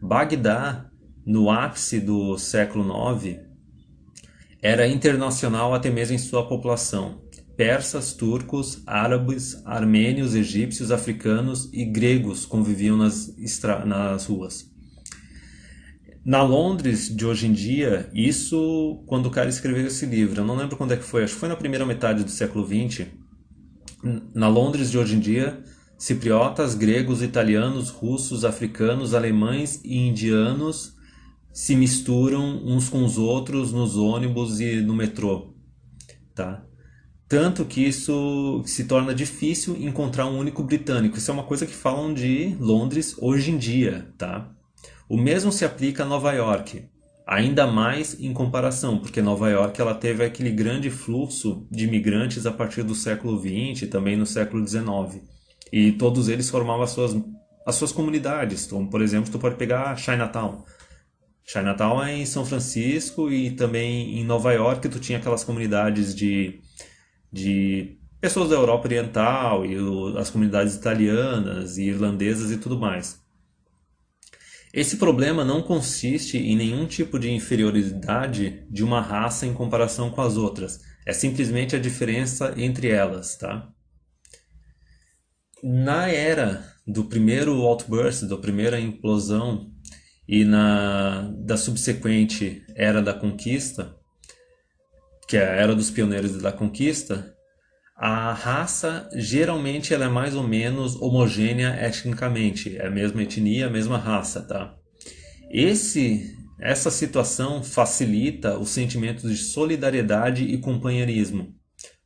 Bagdá, no ápice do século IX, era internacional até mesmo em sua população. Persas, turcos, árabes, armênios, egípcios, africanos e gregos conviviam nas, nas ruas. Na Londres de hoje em dia, isso quando o cara escreveu esse livro, eu não lembro quando é que foi, acho que foi na primeira metade do século XX. Na Londres de hoje em dia, cipriotas, gregos, italianos, russos, africanos, alemães e indianos se misturam uns com os outros nos ônibus e no metrô, tá? Tanto que isso se torna difícil encontrar um único britânico. Isso é uma coisa que falam de Londres hoje em dia, tá? O mesmo se aplica a Nova York, ainda mais em comparação, porque Nova York ela teve aquele grande fluxo de imigrantes a partir do século XX e também no século XIX. E todos eles formavam as suas, as suas comunidades. Então, por exemplo, tu pode pegar Chinatown. Chinatown é em São Francisco e também em Nova York tu tinha aquelas comunidades de, de pessoas da Europa Oriental e o, as comunidades italianas e irlandesas e tudo mais. Esse problema não consiste em nenhum tipo de inferioridade de uma raça em comparação com as outras. É simplesmente a diferença entre elas, tá? Na era do primeiro outburst, da primeira implosão e na da subsequente era da conquista, que é a era dos pioneiros da conquista, a raça geralmente ela é mais ou menos homogênea etnicamente, é a mesma etnia, a mesma raça, tá? Esse essa situação facilita os sentimentos de solidariedade e companheirismo.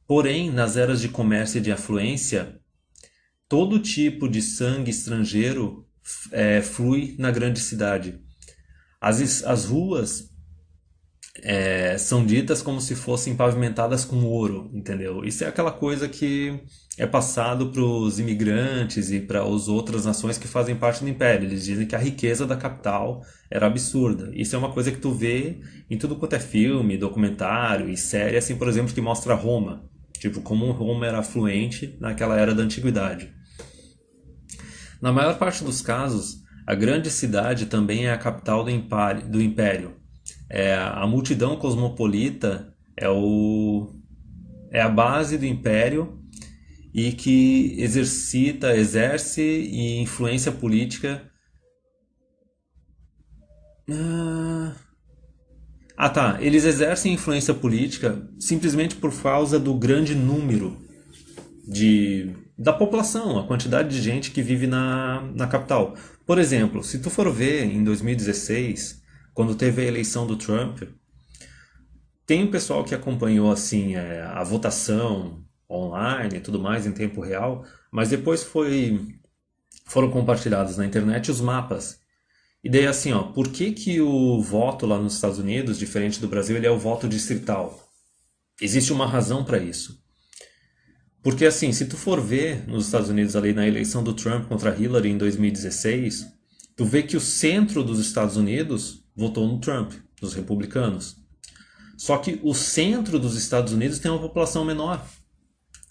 Porém, nas eras de comércio e de afluência, todo tipo de sangue estrangeiro é, flui na grande cidade. As, as ruas é, são ditas como se fossem pavimentadas com ouro, entendeu? Isso é aquela coisa que é passado para os imigrantes e para as outras nações que fazem parte do império. Eles dizem que a riqueza da capital era absurda. Isso é uma coisa que tu vê em tudo quanto é filme, documentário e série, assim, por exemplo, que mostra Roma, tipo como Roma era fluente naquela era da antiguidade. Na maior parte dos casos, a grande cidade também é a capital do, impário, do império. É, a multidão cosmopolita é, o, é a base do império e que exercita, exerce e influência política. Ah, ah tá. Eles exercem influência política simplesmente por causa do grande número de da população, a quantidade de gente que vive na, na capital. Por exemplo, se tu for ver em 2016, quando teve a eleição do Trump, tem um pessoal que acompanhou assim é, a votação online e tudo mais em tempo real, mas depois foi foram compartilhados na internet os mapas. E daí assim, ó, por que que o voto lá nos Estados Unidos, diferente do Brasil, ele é o voto distrital? Existe uma razão para isso. Porque assim, se tu for ver nos Estados Unidos ali na eleição do Trump contra Hillary em 2016, tu vê que o centro dos Estados Unidos votou no Trump, nos republicanos. Só que o centro dos Estados Unidos tem uma população menor.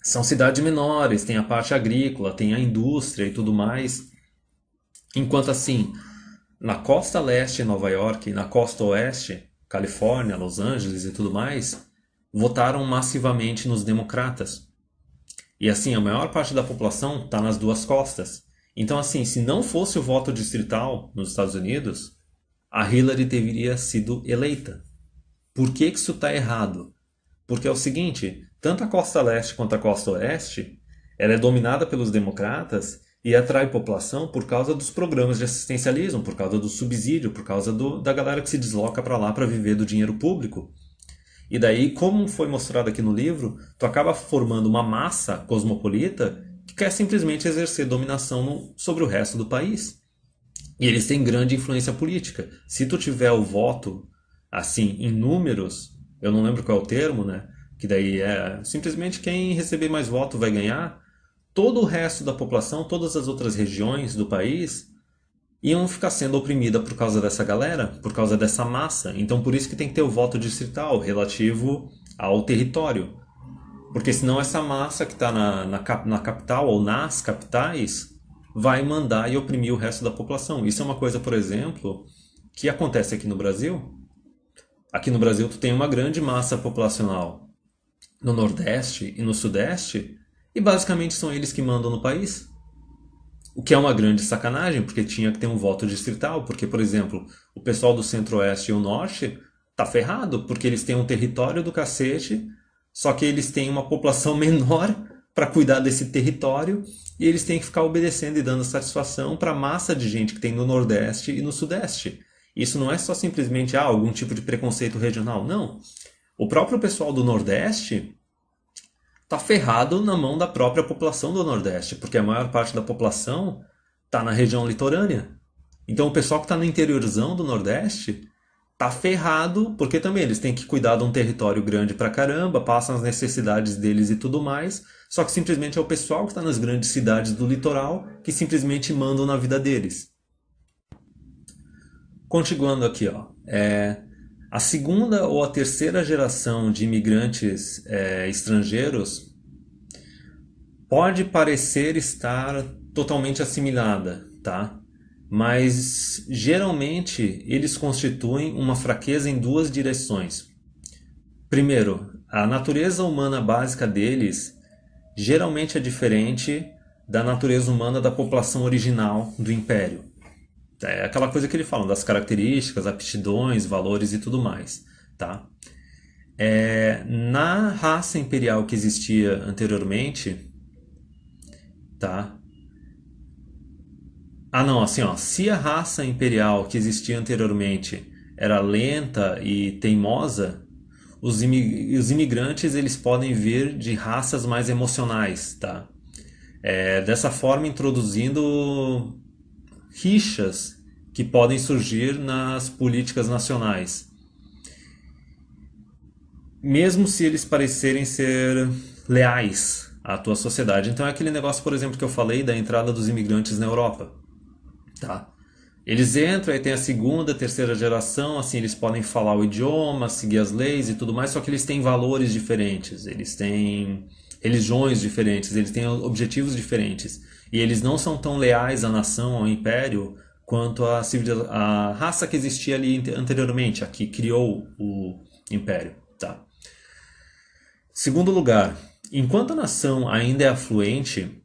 São cidades menores, tem a parte agrícola, tem a indústria e tudo mais. Enquanto assim, na costa leste, Nova York, na costa oeste, Califórnia, Los Angeles e tudo mais, votaram massivamente nos democratas. E assim, a maior parte da população está nas duas costas. Então, assim, se não fosse o voto distrital nos Estados Unidos, a Hillary teria sido eleita. Por que, que isso está errado? Porque é o seguinte: tanto a costa leste quanto a costa oeste ela é dominada pelos democratas e atrai população por causa dos programas de assistencialismo, por causa do subsídio, por causa do, da galera que se desloca para lá para viver do dinheiro público. E daí, como foi mostrado aqui no livro, tu acaba formando uma massa cosmopolita que quer simplesmente exercer dominação no, sobre o resto do país. E eles têm grande influência política. Se tu tiver o voto, assim, em números, eu não lembro qual é o termo, né? Que daí é simplesmente quem receber mais voto vai ganhar. Todo o resto da população, todas as outras regiões do país iam ficar sendo oprimida por causa dessa galera, por causa dessa massa. Então por isso que tem que ter o voto distrital relativo ao território. Porque senão essa massa que está na, na, na, capital ou nas capitais vai mandar e oprimir o resto da população. Isso é uma coisa, por exemplo, que acontece aqui no Brasil. Aqui no Brasil tu tem uma grande massa populacional no Nordeste e no Sudeste, e basicamente são eles que mandam no país. O que é uma grande sacanagem, porque tinha que ter um voto distrital, porque, por exemplo, o pessoal do Centro-Oeste e o Norte tá ferrado, porque eles têm um território do cacete, só que eles têm uma população menor para cuidar desse território e eles têm que ficar obedecendo e dando satisfação para a massa de gente que tem no Nordeste e no Sudeste. Isso não é só simplesmente ah, algum tipo de preconceito regional, não. O próprio pessoal do Nordeste tá ferrado na mão da própria população do Nordeste, porque a maior parte da população tá na região litorânea. Então o pessoal que tá no interiorzão do Nordeste tá ferrado, porque também eles têm que cuidar de um território grande pra caramba, passam as necessidades deles e tudo mais. Só que simplesmente é o pessoal que está nas grandes cidades do litoral que simplesmente mandam na vida deles. Continuando aqui, ó. É, a segunda ou a terceira geração de imigrantes é, estrangeiros pode parecer estar totalmente assimilada, tá? Mas geralmente eles constituem uma fraqueza em duas direções. Primeiro, a natureza humana básica deles geralmente é diferente da natureza humana da população original do império. É aquela coisa que ele fala das características, aptidões, valores e tudo mais, tá? É, na raça imperial que existia anteriormente, tá? Ah, não, assim, ó, se a raça imperial que existia anteriormente era lenta e teimosa, os, imig os imigrantes eles podem vir de raças mais emocionais, tá? É, dessa forma introduzindo rixas que podem surgir nas políticas nacionais. Mesmo se eles parecerem ser leais à tua sociedade. Então é aquele negócio, por exemplo, que eu falei da entrada dos imigrantes na Europa. Tá? Eles entram, e tem a segunda, terceira geração, assim, eles podem falar o idioma, seguir as leis e tudo mais, só que eles têm valores diferentes, eles têm religiões diferentes, eles têm objetivos diferentes. E eles não são tão leais à nação, ao império, quanto à, raça que existia ali anteriormente, a que criou o império. Tá? Segundo lugar, enquanto a nação ainda é afluente,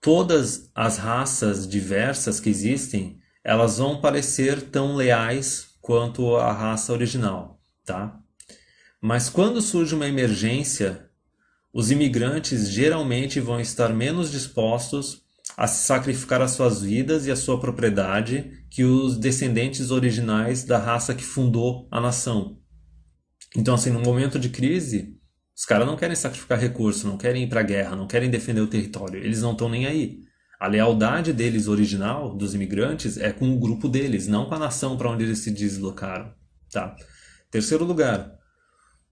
todas as raças diversas que existem, elas vão parecer tão leais quanto a raça original, tá? Mas quando surge uma emergência, os imigrantes geralmente vão estar menos dispostos a sacrificar as suas vidas e a sua propriedade que os descendentes originais da raça que fundou a nação. Então, assim, num momento de crise, os caras não querem sacrificar recurso, não querem ir para a guerra, não querem defender o território, eles não estão nem aí. A lealdade deles original, dos imigrantes, é com o grupo deles, não com a nação para onde eles se deslocaram. Tá? Terceiro lugar,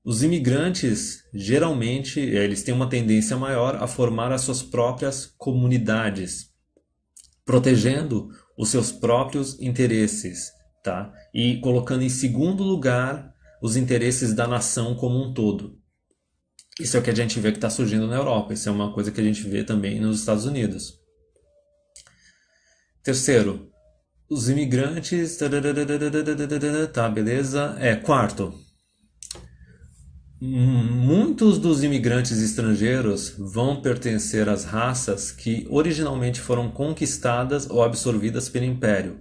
os imigrantes, geralmente, eles têm uma tendência maior a formar as suas próprias comunidades, protegendo os seus próprios interesses, tá? E colocando em segundo lugar os interesses da nação como um todo. Isso é o que a gente vê que está surgindo na Europa. Isso é uma coisa que a gente vê também nos Estados Unidos. Terceiro, os imigrantes. Tá, beleza? É, quarto, Muitos dos imigrantes estrangeiros vão pertencer às raças que originalmente foram conquistadas ou absorvidas pelo Império.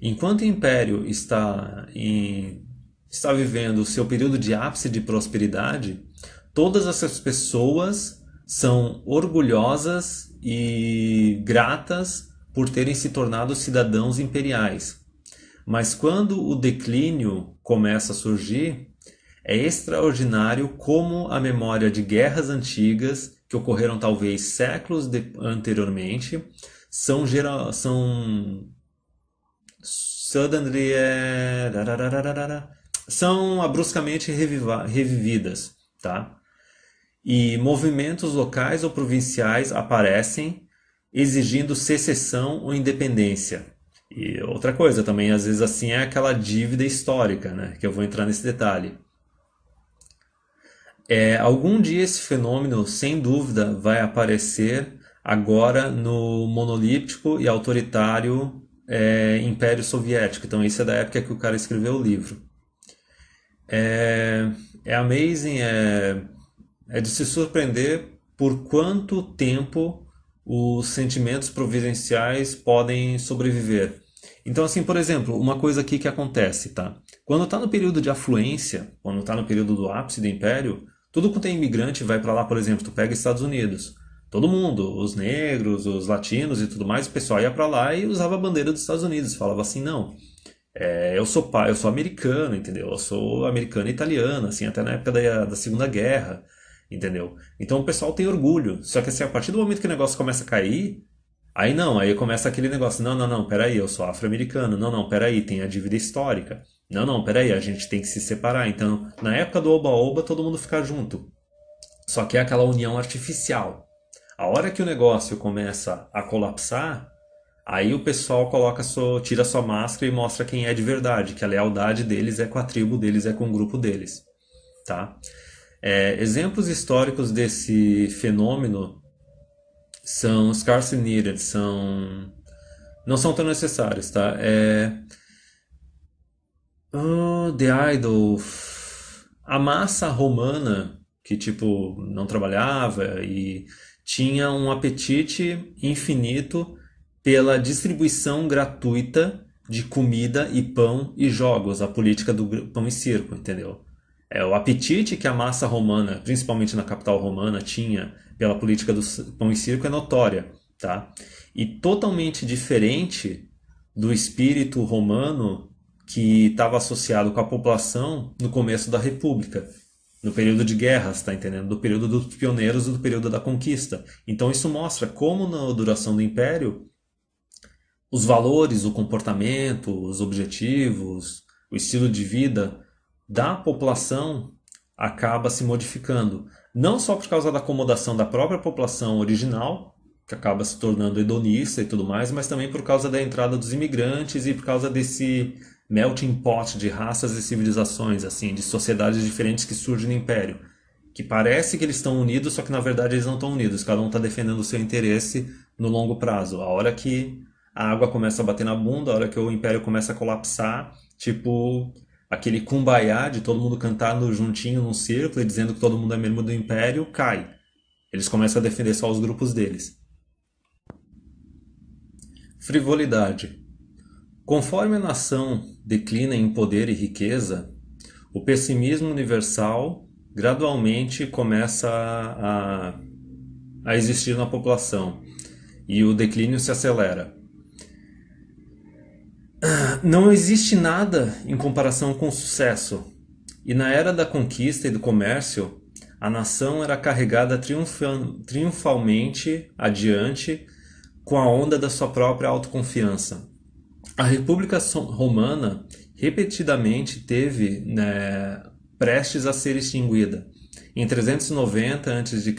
Enquanto o Império está, em, está vivendo o seu período de ápice de prosperidade, todas essas pessoas são orgulhosas e gratas por terem se tornado cidadãos imperiais. Mas quando o declínio começa a surgir, é extraordinário como a memória de guerras antigas, que ocorreram talvez séculos de, anteriormente, são, geral, são suddenly é... são abruptamente revividas, tá? E movimentos locais ou provinciais aparecem exigindo secessão ou independência. E outra coisa também, às vezes assim é aquela dívida histórica, né? Que eu vou entrar nesse detalhe. É, algum dia esse fenômeno, sem dúvida, vai aparecer agora no monolítico e autoritário é, Império Soviético. Então, isso é da época que o cara escreveu o livro. É, é amazing, é, é de se surpreender por quanto tempo os sentimentos providenciais podem sobreviver. Então, assim, por exemplo, uma coisa aqui que acontece, tá? Quando está no período de afluência, quando está no período do ápice do império, tudo quanto é imigrante vai para lá, por exemplo, tu pega Estados Unidos. Todo mundo, os negros, os latinos e tudo mais, o pessoal ia para lá e usava a bandeira dos Estados Unidos. Falava assim, não, é, eu sou eu sou americano, entendeu? Eu sou americano e italiano, assim, até na época da, da Segunda Guerra, entendeu? Então o pessoal tem orgulho. Só que assim, a partir do momento que o negócio começa a cair, Aí não, aí começa aquele negócio, não, não, não, peraí, eu sou afro-americano, não, não, peraí, tem a dívida histórica. Não, não, peraí, a gente tem que se separar. Então, na época do oba-oba, todo mundo fica junto. Só que é aquela união artificial. A hora que o negócio começa a colapsar, aí o pessoal coloca sua, tira sua máscara e mostra quem é de verdade, que a lealdade deles é com a tribo deles, é com o grupo deles. Tá? É, exemplos históricos desse fenômeno são scarce needed, são não são tão necessários, tá? É, ah, The Idol. A massa romana, que tipo, não trabalhava e tinha um apetite infinito pela distribuição gratuita de comida e pão e jogos, a política do pão e circo, entendeu? É o apetite que a massa romana, principalmente na capital romana, tinha pela política do pão e circo é notória, tá? E totalmente diferente do espírito romano que estava associado com a população no começo da República, no período de guerras, tá entendendo? Do período dos pioneiros e do período da conquista. Então isso mostra como na duração do Império os valores, o comportamento, os objetivos, o estilo de vida da população acaba se modificando, não só por causa da acomodação da própria população original, que acaba se tornando hedonista e tudo mais, mas também por causa da entrada dos imigrantes e por causa desse melting pot de raças e civilizações, assim, de sociedades diferentes que surgem no Império. Que parece que eles estão unidos, só que na verdade eles não estão unidos. Cada um está defendendo o seu interesse no longo prazo. A hora que a água começa a bater na bunda, a hora que o Império começa a colapsar, tipo aquele cumbaiá de todo mundo cantando juntinho num círculo e dizendo que todo mundo é membro do Império, cai. Eles começam a defender só os grupos deles. Frivolidade. Conforme a nação declina em poder e riqueza, o pessimismo universal gradualmente começa a, a, existir na população e o declínio se acelera. Não existe nada em comparação com o sucesso, e na era da conquista e do comércio, a nação era carregada triunfalmente adiante com a onda da sua própria autoconfiança a República Romana repetidamente teve né, prestes a ser extinguida. Em 390 a.C.,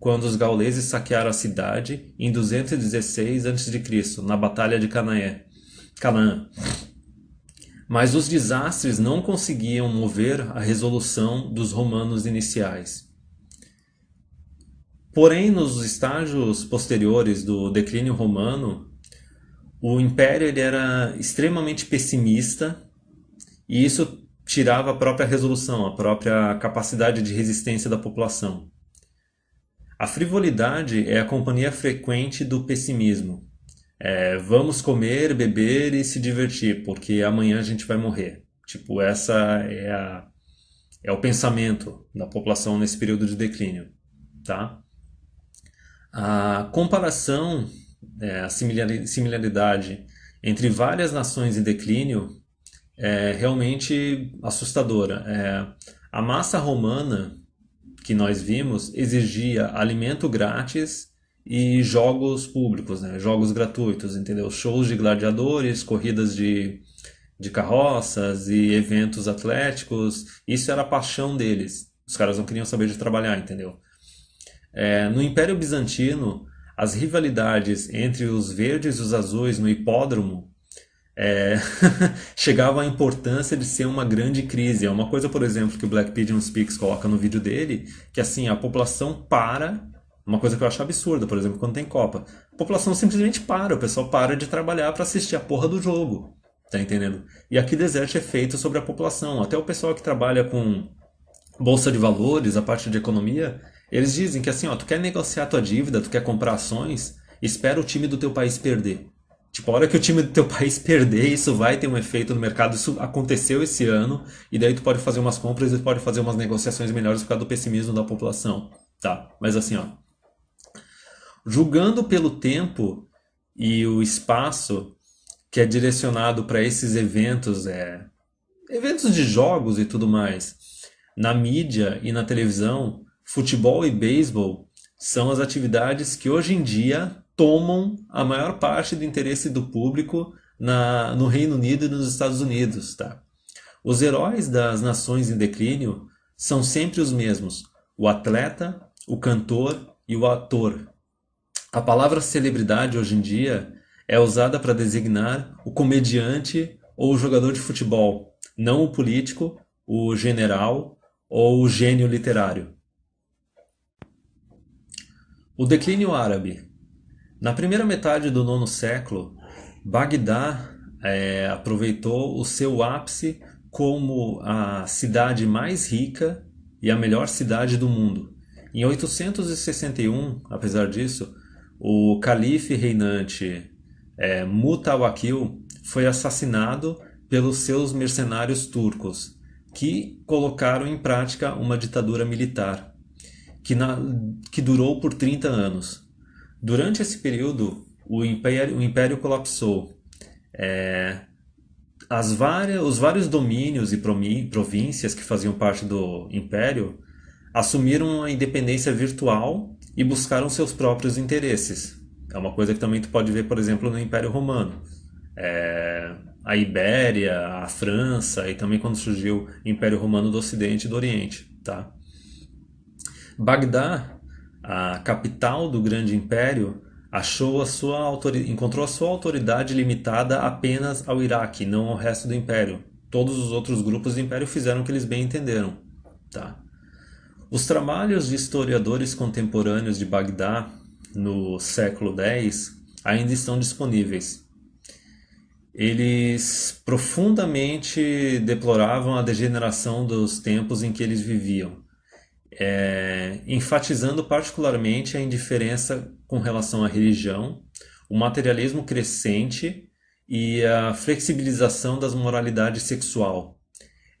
quando os gauleses saquearam a cidade, em 216 a.C., na Batalha de Canaé, Canaã. Mas os desastres não conseguiam mover a resolução dos romanos iniciais. Porém, nos estágios posteriores do declínio romano, o Império ele era extremamente pessimista e isso tirava a própria resolução, a própria capacidade de resistência da população. A frivolidade é a companhia frequente do pessimismo. É, vamos comer, beber e se divertir, porque amanhã a gente vai morrer. Tipo, essa é, a, é o pensamento da população nesse período de declínio, tá? A comparação é, a similaridade entre várias nações em declínio é realmente assustadora. É, a massa romana que nós vimos exigia alimento grátis e jogos públicos, né? jogos gratuitos, entendeu? Shows de gladiadores, corridas de, de carroças e eventos atléticos. Isso era a paixão deles. Os caras não queriam saber de trabalhar, entendeu? É, no Império Bizantino, as rivalidades entre os verdes e os azuis no hipódromo é, chegava à importância de ser uma grande crise. É uma coisa, por exemplo, que o Black Pigeon Speaks coloca no vídeo dele, que assim, a população para, uma coisa que eu acho absurda, por exemplo, quando tem Copa. A população simplesmente para, o pessoal para de trabalhar para assistir a porra do jogo. Tá entendendo? E aqui deserte é feito sobre a população. Até o pessoal que trabalha com bolsa de valores, a parte de economia, eles dizem que assim, ó, tu quer negociar tua dívida, tu quer comprar ações, espera o time do teu país perder. Tipo, a hora que o time do teu país perder, isso vai ter um efeito no mercado. Isso aconteceu esse ano, e daí tu pode fazer umas compras e tu pode fazer umas negociações melhores por causa do pessimismo da população. Tá, mas assim, ó. Julgando pelo tempo e o espaço que é direcionado para esses eventos, é, eventos de jogos e tudo mais, na mídia e na televisão, futebol e beisebol são as atividades que hoje em dia tomam a maior parte do interesse do público na, no Reino Unido e nos Estados Unidos. Tá? Os heróis das nações em declínio são sempre os mesmos: o atleta, o cantor e o ator. A palavra celebridade hoje em dia é usada para designar o comediante ou o jogador de futebol, não o político, o general ou o gênio literário. O declínio árabe. Na primeira metade do nono século, Bagdá é, aproveitou o seu ápice como a cidade mais rica e a melhor cidade do mundo. Em 861, apesar disso, o calife reinante é, Mutawakil foi assassinado pelos seus mercenários turcos, que colocaram em prática uma ditadura militar que, na, que durou por 30 anos. Durante esse período, o império, o império colapsou. É, as várias, os vários domínios e províncias que faziam parte do império assumiram a independência virtual e buscaram seus próprios interesses. É uma coisa que também tu pode ver, por exemplo, no Império Romano. É, a Ibéria, a França e também quando surgiu o Império Romano do Ocidente e do Oriente, tá? Bagdá, a capital do grande império, achou a sua autoridade, encontrou a sua autoridade limitada apenas ao Iraque, não ao resto do império. Todos os outros grupos do império fizeram o que eles bem entenderam. Tá. Os trabalhos de historiadores contemporâneos de Bagdá no século X ainda estão disponíveis. Eles profundamente deploravam a degeneração dos tempos em que eles viviam é, enfatizando particularmente a indiferença com relação à religião, o materialismo crescente e a flexibilização das moralidades sexual.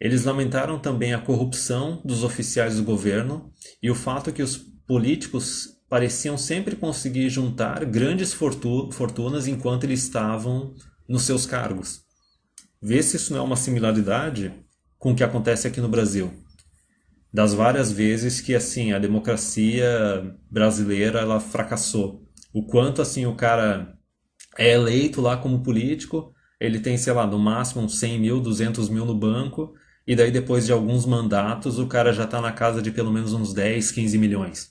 Eles lamentaram também a corrupção dos oficiais do governo e o fato que os políticos pareciam sempre conseguir juntar grandes fortunas enquanto eles estavam nos seus cargos. Vê se isso não é uma similaridade com o que acontece aqui no Brasil das várias vezes que assim a democracia brasileira ela fracassou. O quanto assim o cara é eleito lá como político, ele tem, sei lá, no máximo uns 100 mil, 200 mil no banco, e daí depois de alguns mandatos o cara já está na casa de pelo menos uns 10, 15 milhões.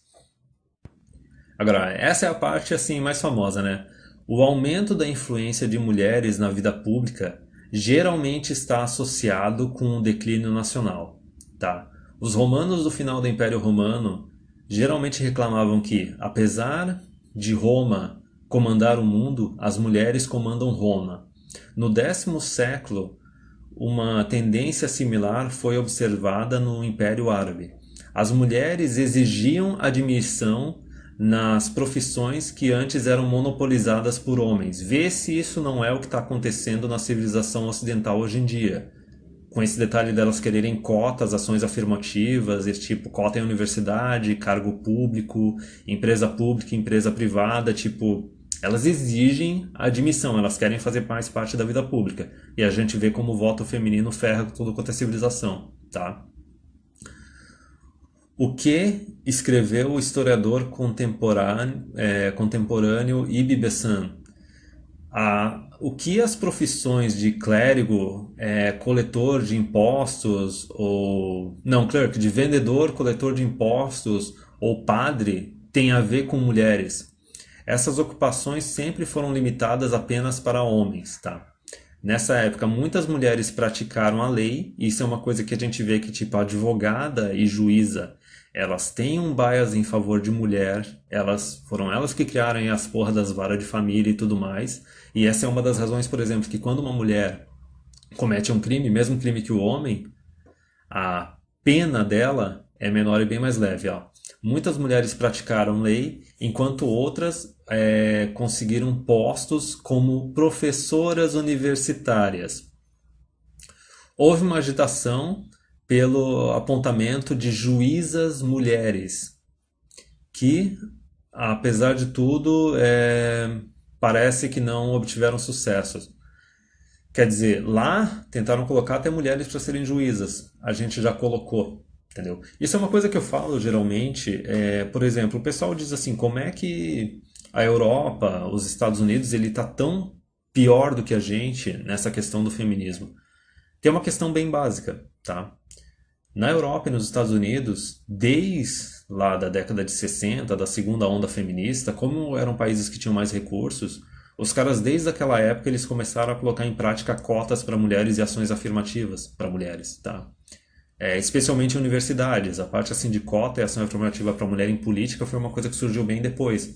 Agora, essa é a parte assim mais famosa, né? O aumento da influência de mulheres na vida pública geralmente está associado com o declínio nacional, tá? Os romanos do final do Império Romano geralmente reclamavam que, apesar de Roma comandar o mundo, as mulheres comandam Roma. No décimo século, uma tendência similar foi observada no Império Árabe. As mulheres exigiam admissão nas profissões que antes eram monopolizadas por homens. Vê se isso não é o que está acontecendo na civilização ocidental hoje em dia com esse detalhe delas quererem cotas, ações afirmativas, esse tipo, cota em universidade, cargo público, empresa pública, empresa privada, tipo, elas exigem admissão, elas querem fazer mais parte da vida pública. E a gente vê como o voto feminino ferra tudo quanto é civilização, tá? O que escreveu o historiador contemporâneo, é, contemporâneo Ibi Bessan? A o que as profissões de clérigo, é, coletor de impostos, ou. Não, clerk, de vendedor, coletor de impostos ou padre tem a ver com mulheres? Essas ocupações sempre foram limitadas apenas para homens, tá? Nessa época, muitas mulheres praticaram a lei, isso é uma coisa que a gente vê que, tipo, advogada e juíza, elas têm um bias em favor de mulher, elas foram elas que criaram as porras das varas de família e tudo mais, e essa é uma das razões, por exemplo, que quando uma mulher comete um crime, mesmo crime que o homem, a pena dela é menor e bem mais leve. Ó. Muitas mulheres praticaram lei, enquanto outras é, conseguiram postos como professoras universitárias. Houve uma agitação pelo apontamento de juízas mulheres, que, apesar de tudo, é, parece que não obtiveram sucesso. Quer dizer, lá tentaram colocar até mulheres para serem juízas. A gente já colocou, entendeu? Isso é uma coisa que eu falo geralmente. É, por exemplo, o pessoal diz assim: como é que a Europa, os Estados Unidos, ele está tão pior do que a gente nessa questão do feminismo? Tem é uma questão bem básica, tá? Na Europa e nos Estados Unidos, desde lá da década de 60, da segunda onda feminista, como eram países que tinham mais recursos, os caras desde aquela época eles começaram a colocar em prática cotas para mulheres e ações afirmativas para mulheres, tá? É, especialmente em universidades. A parte assim de cota e ação afirmativa para mulher em política foi uma coisa que surgiu bem depois.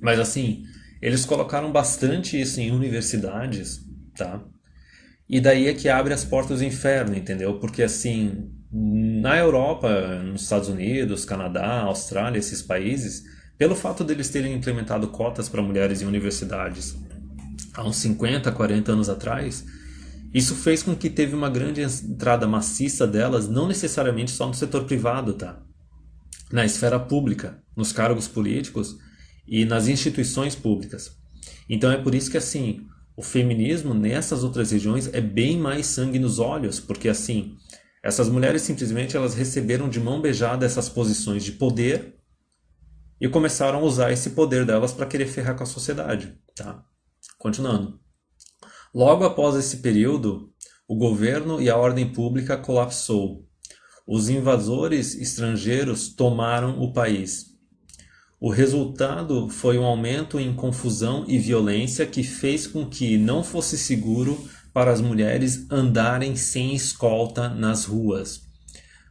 Mas assim, eles colocaram bastante isso em universidades, tá? E daí é que abre as portas do inferno, entendeu? Porque assim, na Europa, nos Estados Unidos, Canadá, Austrália, esses países, pelo fato deles terem implementado cotas para mulheres em universidades há uns 50, 40 anos atrás, isso fez com que teve uma grande entrada maciça delas, não necessariamente só no setor privado, tá? Na esfera pública, nos cargos políticos e nas instituições públicas. Então é por isso que assim, o feminismo nessas outras regiões é bem mais sangue nos olhos, porque assim, essas mulheres simplesmente elas receberam de mão beijada essas posições de poder e começaram a usar esse poder delas para querer ferrar com a sociedade. Tá? Continuando. Logo após esse período, o governo e a ordem pública colapsou. Os invasores estrangeiros tomaram o país. O resultado foi um aumento em confusão e violência que fez com que não fosse seguro para as mulheres andarem sem escolta nas ruas,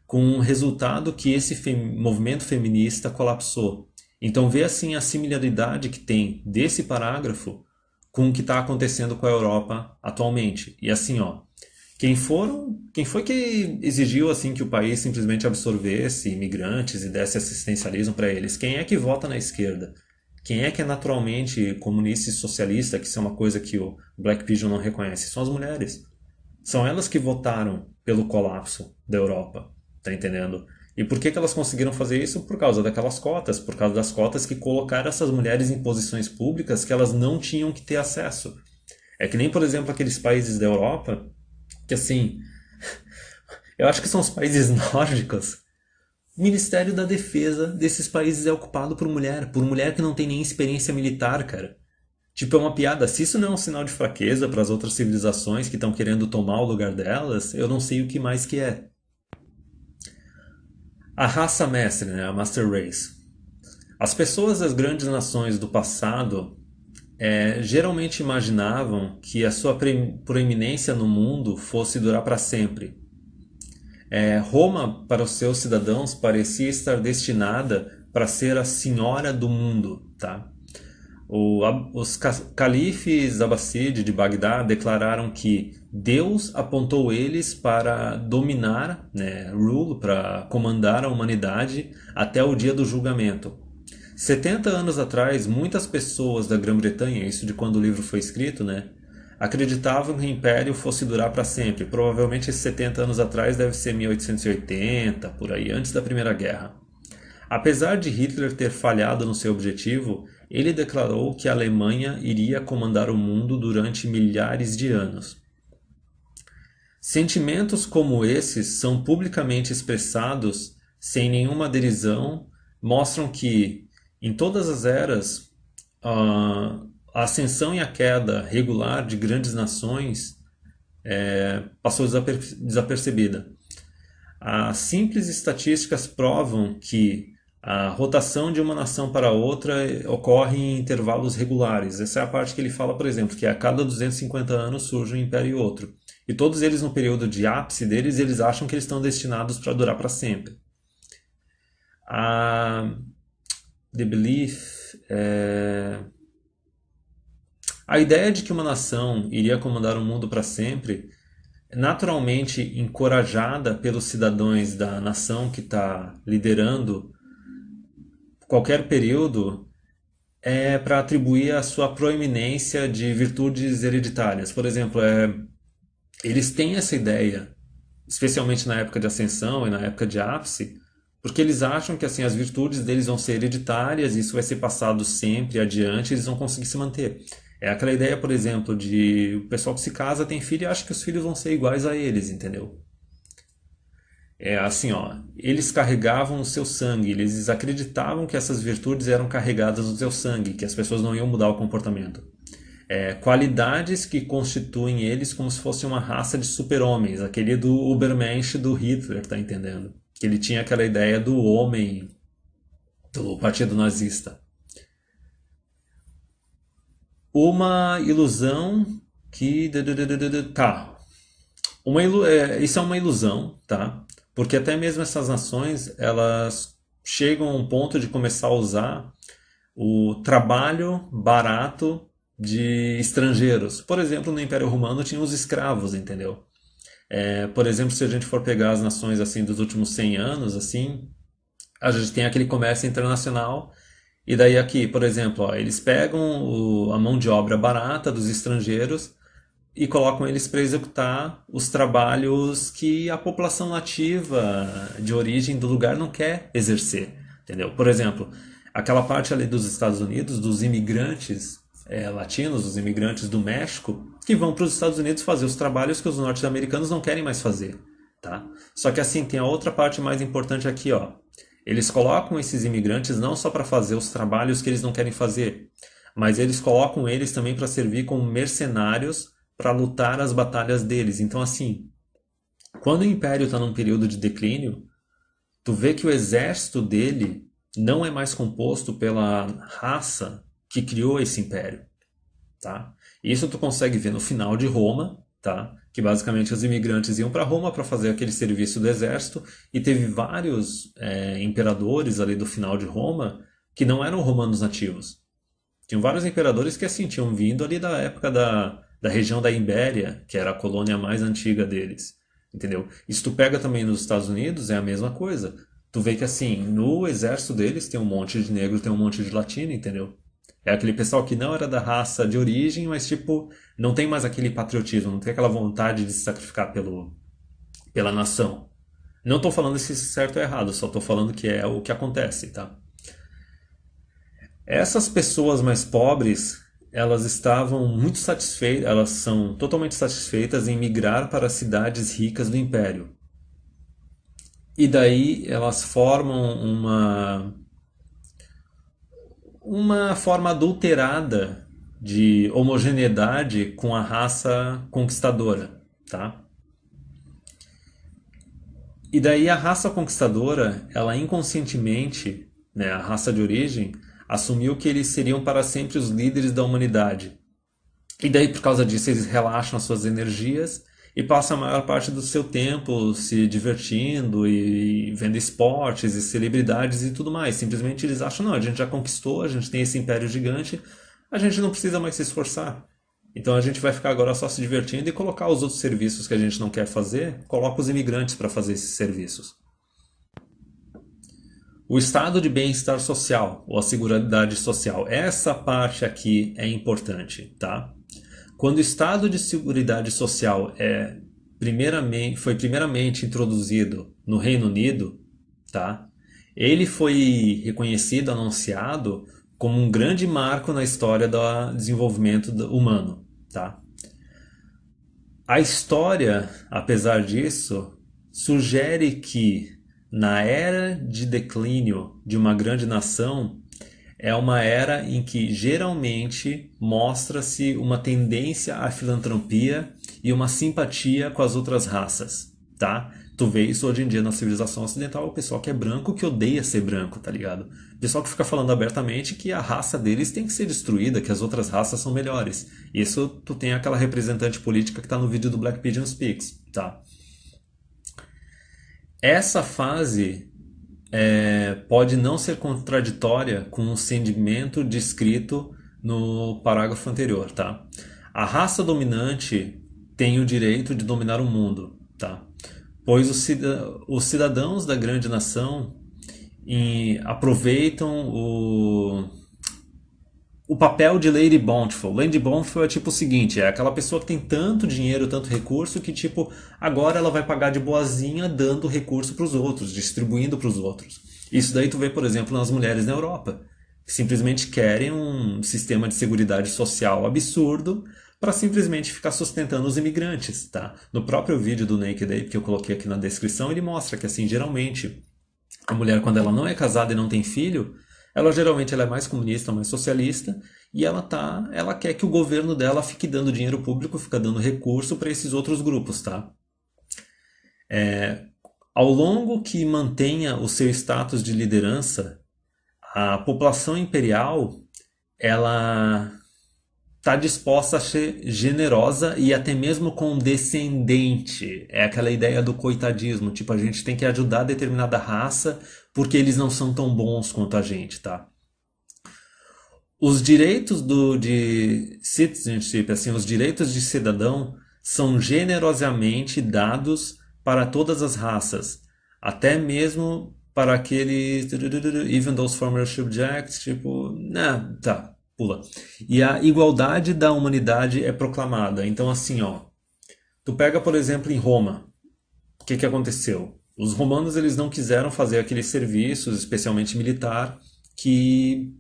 com o resultado que esse fem movimento feminista colapsou. Então vê assim a similaridade que tem desse parágrafo com o que está acontecendo com a Europa atualmente. E assim, ó, quem foram, quem foi que exigiu assim que o país simplesmente absorvesse imigrantes e desse assistencialismo para eles? Quem é que vota na esquerda? Quem é que é naturalmente comunista e socialista, que isso é uma coisa que o Black Pigeon não reconhece? São as mulheres. São elas que votaram pelo colapso da Europa, tá entendendo? E por que, que elas conseguiram fazer isso? Por causa daquelas cotas, por causa das cotas que colocaram essas mulheres em posições públicas que elas não tinham que ter acesso. É que nem, por exemplo, aqueles países da Europa que, assim, eu acho que são os países nórdicos Ministério da Defesa desses países é ocupado por mulher, por mulher que não tem nem experiência militar, cara. Tipo, é uma piada. Se isso não é um sinal de fraqueza para as outras civilizações que estão querendo tomar o lugar delas, eu não sei o que mais que é. A raça mestre, né? a Master Race. As pessoas das grandes nações do passado é, geralmente imaginavam que a sua preeminência no mundo fosse durar para sempre, é, Roma, para os seus cidadãos, parecia estar destinada para ser a senhora do mundo. Tá? O, os califes Abbaside de Bagdá declararam que Deus apontou eles para dominar, né, rule, para comandar a humanidade até o dia do julgamento. 70 anos atrás, muitas pessoas da Grã-Bretanha, isso de quando o livro foi escrito, né, acreditavam que o império fosse durar para sempre. Provavelmente 70 anos atrás deve ser 1880, por aí, antes da Primeira Guerra. Apesar de Hitler ter falhado no seu objetivo, ele declarou que a Alemanha iria comandar o mundo durante milhares de anos. Sentimentos como esses são publicamente expressados sem nenhuma derisão, mostram que, em todas as eras, uh, a ascensão e a queda regular de grandes nações é, passou desapercebida. As simples estatísticas provam que a rotação de uma nação para outra ocorre em intervalos regulares. Essa é a parte que ele fala, por exemplo, que a cada 250 anos surge um império e outro. E todos eles, no período de ápice deles, eles acham que eles estão destinados para durar para sempre. A The Belief. É... A ideia de que uma nação iria comandar o mundo para sempre, naturalmente encorajada pelos cidadãos da nação que está liderando qualquer período, é para atribuir a sua proeminência de virtudes hereditárias. Por exemplo, é, eles têm essa ideia, especialmente na época de ascensão e na época de ápice, porque eles acham que assim as virtudes deles vão ser hereditárias, isso vai ser passado sempre adiante, eles vão conseguir se manter. É aquela ideia, por exemplo, de o pessoal que se casa, tem filho e acha que os filhos vão ser iguais a eles, entendeu? É assim, ó, eles carregavam o seu sangue, eles acreditavam que essas virtudes eram carregadas no seu sangue, que as pessoas não iam mudar o comportamento. É, qualidades que constituem eles como se fosse uma raça de super-homens, aquele do Ubermensch do Hitler, tá entendendo? Que ele tinha aquela ideia do homem do partido nazista uma ilusão que. Tá. Uma ilu... É, isso é uma ilusão, tá? Porque até mesmo essas nações elas chegam a um ponto de começar a usar o trabalho barato de estrangeiros. Por exemplo, no Império Romano tinha os escravos, entendeu? É, por exemplo, se a gente for pegar as nações assim dos últimos 100 anos, assim, a gente tem aquele comércio internacional e daí aqui, por exemplo, ó, eles pegam o, a mão de obra barata dos estrangeiros e colocam eles para executar os trabalhos que a população nativa de origem do lugar não quer exercer, entendeu? Por exemplo, aquela parte ali dos Estados Unidos, dos imigrantes é, latinos, os imigrantes do México, que vão para os Estados Unidos fazer os trabalhos que os norte-americanos não querem mais fazer, tá? Só que assim, tem a outra parte mais importante aqui, ó, eles colocam esses imigrantes não só para fazer os trabalhos que eles não querem fazer, mas eles colocam eles também para servir como mercenários para lutar as batalhas deles. Então, assim, quando o império está num período de declínio, tu vê que o exército dele não é mais composto pela raça que criou esse império, tá? Isso tu consegue ver no final de Roma, tá? que basicamente os imigrantes iam para Roma para fazer aquele serviço do exército, e teve vários é, imperadores ali do final de Roma que não eram romanos nativos. Tinham vários imperadores que assim tinham vindo ali da época da, da região da Imbéria, que era a colônia mais antiga deles, entendeu? Isso tu pega também nos Estados Unidos, é a mesma coisa. Tu vê que assim, no exército deles tem um monte de negro, tem um monte de latino, entendeu? É aquele pessoal que não era da raça de origem, mas tipo, não tem mais aquele patriotismo, não tem aquela vontade de se sacrificar pelo, pela nação. Não estou falando se isso é certo ou errado, só estou falando que é o que acontece, tá? Essas pessoas mais pobres, elas estavam muito satisfeitas, elas são totalmente satisfeitas em migrar para as cidades ricas do império. E daí elas formam uma uma forma adulterada de homogeneidade com a raça conquistadora, tá? E daí a raça conquistadora, ela inconscientemente, né, a raça de origem, assumiu que eles seriam para sempre os líderes da humanidade. E daí por causa disso eles relaxam as suas energias e passam a maior parte do seu tempo se divertindo e, e vendo esportes e celebridades e tudo mais. Simplesmente eles acham, não, a gente já conquistou, a gente tem esse império gigante, a gente não precisa mais se esforçar. Então a gente vai ficar agora só se divertindo e colocar os outros serviços que a gente não quer fazer, coloca os imigrantes para fazer esses serviços. O estado de bem-estar social ou a seguridade social, essa parte aqui é importante, tá? Quando o estado de seguridade social é primeiramente, foi primeiramente introduzido no Reino Unido, tá? Ele foi reconhecido, anunciado como um grande marco na história do desenvolvimento humano, tá? A história, apesar disso, sugere que na era de declínio de uma grande nação é uma era em que geralmente mostra-se uma tendência à filantropia e uma simpatia com as outras raças, tá? Tu vê isso hoje em dia na civilização ocidental, o pessoal que é branco que odeia ser branco, tá ligado? O pessoal que fica falando abertamente que a raça deles tem que ser destruída, que as outras raças são melhores. Isso tu tem aquela representante política que tá no vídeo do Black Pigeon Speaks, tá? Essa fase é, pode não ser contraditória com o sentimento descrito no parágrafo anterior, tá? A raça dominante tem o direito de dominar o mundo, tá? pois os cidadãos da grande nação aproveitam o, o papel de Lady Bountiful. Lady Bountiful é tipo o seguinte, é aquela pessoa que tem tanto dinheiro, tanto recurso, que tipo, agora ela vai pagar de boazinha dando recurso para os outros, distribuindo para os outros. Isso daí tu vê, por exemplo, nas mulheres na Europa, que simplesmente querem um sistema de seguridade social absurdo, para simplesmente ficar sustentando os imigrantes, tá? No próprio vídeo do Naked Ape que eu coloquei aqui na descrição, ele mostra que assim, geralmente a mulher quando ela não é casada e não tem filho, ela geralmente ela é mais comunista, mais socialista, e ela tá, ela quer que o governo dela fique dando dinheiro público, fica dando recurso para esses outros grupos, tá? É, ao longo que mantenha o seu status de liderança, a população imperial ela está disposta a ser generosa e até mesmo condescendente. É aquela ideia do coitadismo, tipo, a gente tem que ajudar determinada raça porque eles não são tão bons quanto a gente, tá? Os direitos do, de citizenship, assim, os direitos de cidadão são generosamente dados para todas as raças, até mesmo para aqueles even those former subjects, tipo, né, tá, pula. E a igualdade da humanidade é proclamada. Então, assim, ó, tu pega, por exemplo, em Roma, o que, que aconteceu? Os romanos eles não quiseram fazer aqueles serviços, especialmente militar, que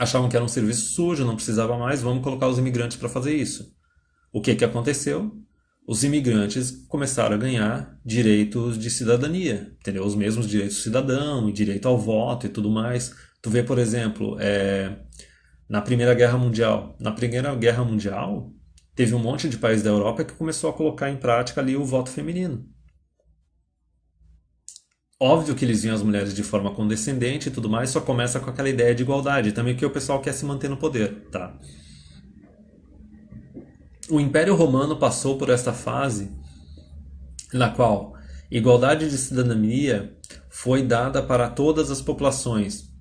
achavam que era um serviço sujo, não precisava mais, vamos colocar os imigrantes para fazer isso. O que, que aconteceu? Os imigrantes começaram a ganhar direitos de cidadania, entendeu? Os mesmos direitos do cidadão, direito ao voto e tudo mais. Tu vê, por exemplo, é, na Primeira Guerra Mundial. Na Primeira Guerra Mundial, teve um monte de país da Europa que começou a colocar em prática ali o voto feminino. Óbvio que eles viam as mulheres de forma condescendente e tudo mais, só começa com aquela ideia de igualdade, também que o pessoal quer se manter no poder, tá? O Império Romano passou por esta fase na qual igualdade de cidadania foi dada para todas as populações,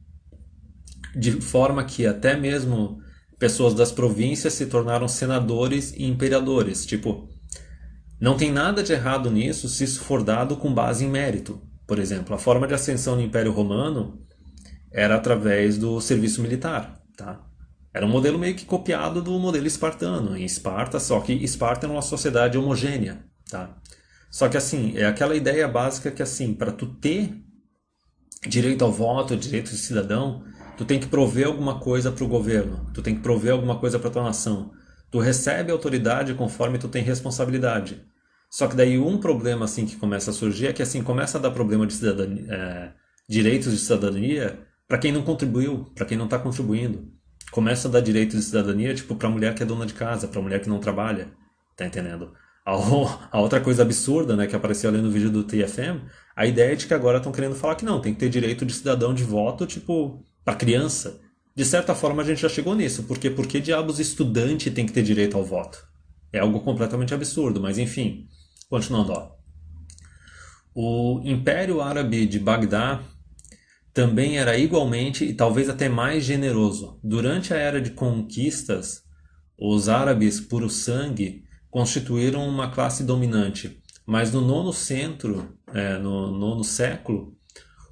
de forma que até mesmo pessoas das províncias se tornaram senadores e imperadores. Tipo, não tem nada de errado nisso se isso for dado com base em mérito. Por exemplo, a forma de ascensão do Império Romano era através do serviço militar, tá? Era um modelo meio que copiado do modelo espartano em Esparta, só que Esparta era uma sociedade homogênea, tá? Só que assim, é aquela ideia básica que assim, para tu ter direito ao voto, direito de cidadão, Tu tem que prover alguma coisa para o governo, tu tem que prover alguma coisa para tua nação. Tu recebe autoridade conforme tu tem responsabilidade. Só que daí um problema assim que começa a surgir é que assim começa a dar problema de cidadania, é, direitos de cidadania para quem não contribuiu, para quem não está contribuindo. Começa a dar direitos de cidadania tipo para mulher que é dona de casa, para mulher que não trabalha, tá entendendo? A, outra coisa absurda, né, que apareceu ali no vídeo do TFM, a ideia é de que agora estão querendo falar que não, tem que ter direito de cidadão de voto, tipo, para criança, de certa forma a gente já chegou nisso, porque por que diabos estudante tem que ter direito ao voto? É algo completamente absurdo, mas enfim, continuando, ó. O Império Árabe de Bagdá também era igualmente e talvez até mais generoso. Durante a era de conquistas, os árabes puro sangue constituíram uma classe dominante, mas no nono centro, é, no nono século,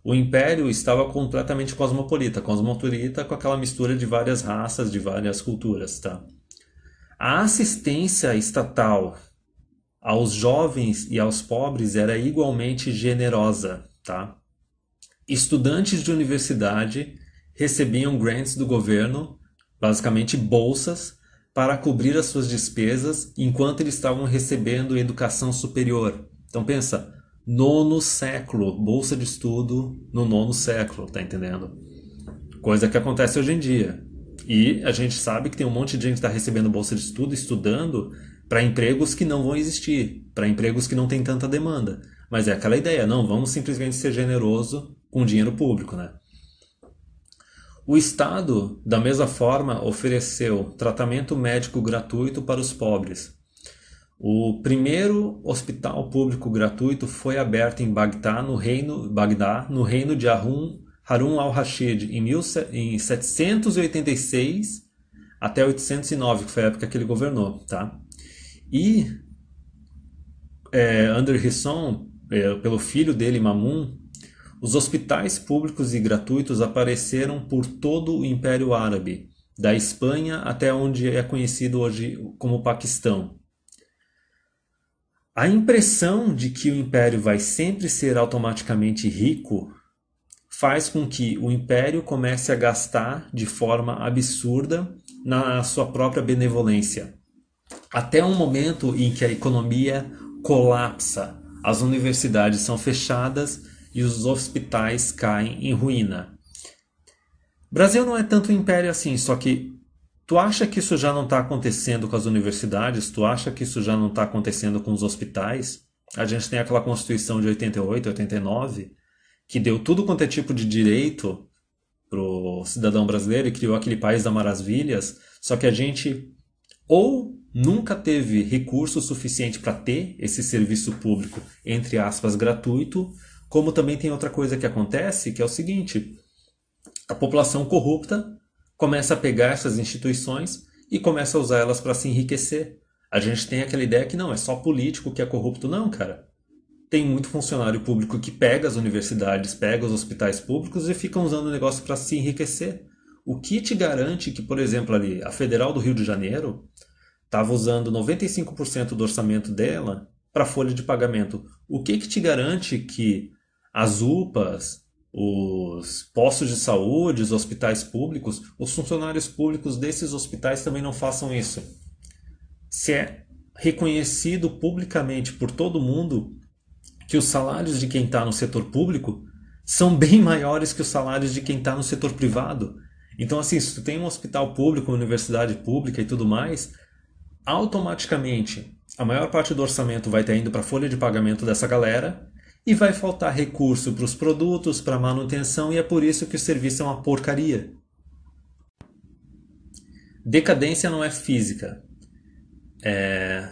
o império estava completamente cosmopolita, cosmopolita com aquela mistura de várias raças, de várias culturas, tá? A assistência estatal aos jovens e aos pobres era igualmente generosa, tá? Estudantes de universidade recebiam grants do governo, basicamente bolsas, para cobrir as suas despesas enquanto eles estavam recebendo educação superior. Então pensa, nono século, bolsa de estudo no nono século, tá entendendo? Coisa que acontece hoje em dia. E a gente sabe que tem um monte de gente que está recebendo bolsa de estudo, estudando para empregos que não vão existir, para empregos que não tem tanta demanda. Mas é aquela ideia, não, vamos simplesmente ser generoso com dinheiro público, né? O Estado, da mesma forma, ofereceu tratamento médico gratuito para os pobres, o primeiro hospital público gratuito foi aberto em Bagdá, no reino, Bagdá, no reino de Harun, Harun al-Rashid, em, em 786 até 809, que foi a época que ele governou. Tá? E é, eh, Under Hisson, é, pelo filho dele, Mamun, os hospitais públicos e gratuitos apareceram por todo o Império Árabe, da Espanha até onde é conhecido hoje como Paquistão. A impressão de que o império vai sempre ser automaticamente rico faz com que o império comece a gastar de forma absurda na sua própria benevolência. Até um momento em que a economia colapsa, as universidades são fechadas e os hospitais caem em ruína. Brasil não é tanto império assim, só que Tu acha que isso já não está acontecendo com as universidades? Tu acha que isso já não está acontecendo com os hospitais? A gente tem aquela Constituição de 88, 89, que deu tudo quanto é tipo de direito pro cidadão brasileiro e criou aquele país da maravilhas, só que a gente ou nunca teve recurso suficiente para ter esse serviço público, entre aspas, gratuito, como também tem outra coisa que acontece, que é o seguinte: a população corrupta começa a pegar essas instituições e começa a usar elas para se enriquecer. A gente tem aquela ideia que não, é só político que é corrupto. Não, cara. Tem muito funcionário público que pega as universidades, pega os hospitais públicos e fica usando o negócio para se enriquecer. O que te garante que, por exemplo, ali, a Federal do Rio de Janeiro estava usando 95% do orçamento dela para folha de pagamento. O que, que te garante que as UPAs, os postos de saúde, os hospitais públicos, os funcionários públicos desses hospitais também não façam isso. Se é reconhecido publicamente por todo mundo que os salários de quem está no setor público são bem maiores que os salários de quem está no setor privado. Então, assim, se tu tem um hospital público, uma universidade pública e tudo mais, automaticamente a maior parte do orçamento vai estar indo para a folha de pagamento dessa galera e vai faltar recurso para os produtos, para manutenção, e é por isso que o serviço é uma porcaria. Decadência não é física. É...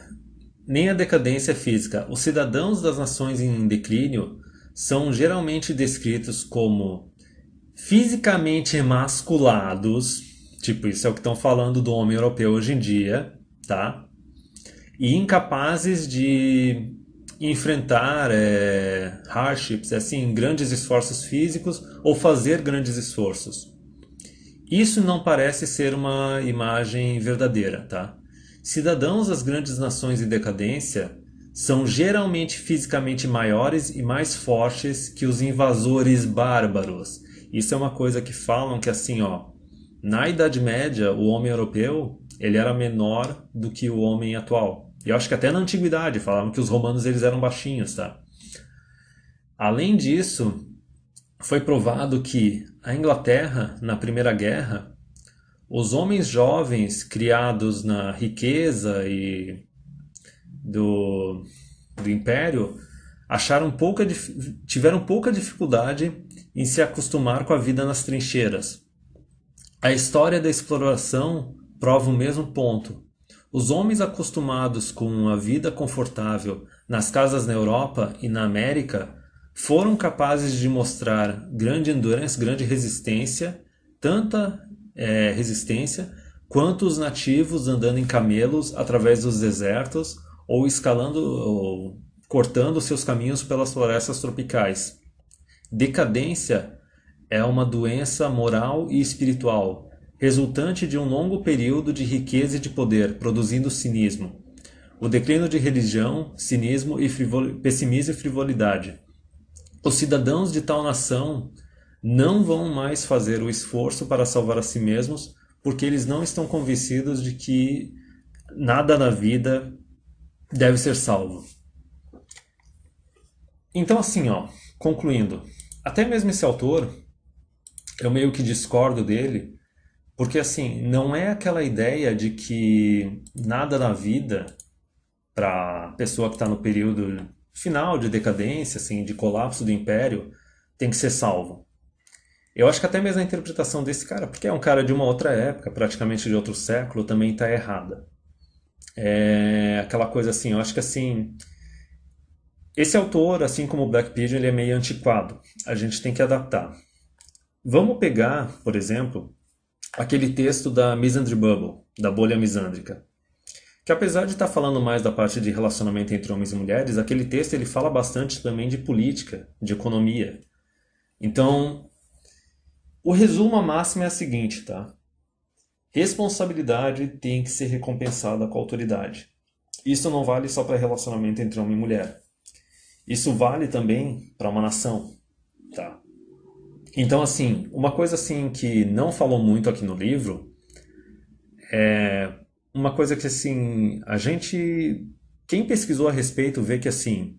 Nem a decadência é física. Os cidadãos das nações em declínio são geralmente descritos como fisicamente emasculados, tipo isso é o que estão falando do homem europeu hoje em dia, tá? E incapazes de enfrentar é, hardships, é assim, grandes esforços físicos ou fazer grandes esforços. Isso não parece ser uma imagem verdadeira, tá? Cidadãos das grandes nações em decadência são geralmente fisicamente maiores e mais fortes que os invasores bárbaros. Isso é uma coisa que falam que assim, ó, na Idade Média, o homem europeu, ele era menor do que o homem atual. E eu acho que até na antiguidade falavam que os romanos eles eram baixinhos, tá? Além disso, foi provado que a Inglaterra, na Primeira Guerra, os homens jovens criados na riqueza e do, do império acharam pouca, tiveram pouca dificuldade em se acostumar com a vida nas trincheiras. A história da exploração prova o mesmo ponto. Os homens acostumados com uma vida confortável nas casas na Europa e na América foram capazes de mostrar grande endurance, grande resistência, tanta é, resistência quanto os nativos andando em camelos através dos desertos ou escalando ou cortando seus caminhos pelas florestas tropicais. Decadência é uma doença moral e espiritual resultante de um longo período de riqueza e de poder, produzindo cinismo. O declínio de religião, cinismo e frivol... pessimismo e frivolidade. Os cidadãos de tal nação não vão mais fazer o esforço para salvar a si mesmos, porque eles não estão convencidos de que nada na vida deve ser salvo. Então assim, ó, concluindo, até mesmo esse autor, eu meio que discordo dele, porque assim, não é aquela ideia de que nada na vida, para pessoa que está no período final de decadência, assim, de colapso do império, tem que ser salvo. Eu acho que até mesmo a interpretação desse cara, porque é um cara de uma outra época, praticamente de outro século, também está errada. É aquela coisa assim, eu acho que assim, esse autor, assim como o Black Pigeon, ele é meio antiquado. A gente tem que adaptar. Vamos pegar, por exemplo, aquele texto da Misandry Bubble, da bolha misândrica. Que apesar de estar tá falando mais da parte de relacionamento entre homens e mulheres, aquele texto ele fala bastante também de política, de economia. Então, o resumo máximo é a seguinte, tá? Responsabilidade tem que ser recompensada com autoridade. Isso não vale só para relacionamento entre homem e mulher. Isso vale também para uma nação, tá? Então, assim, uma coisa assim que não falou muito aqui no livro é uma coisa que assim a gente, quem pesquisou a respeito vê que assim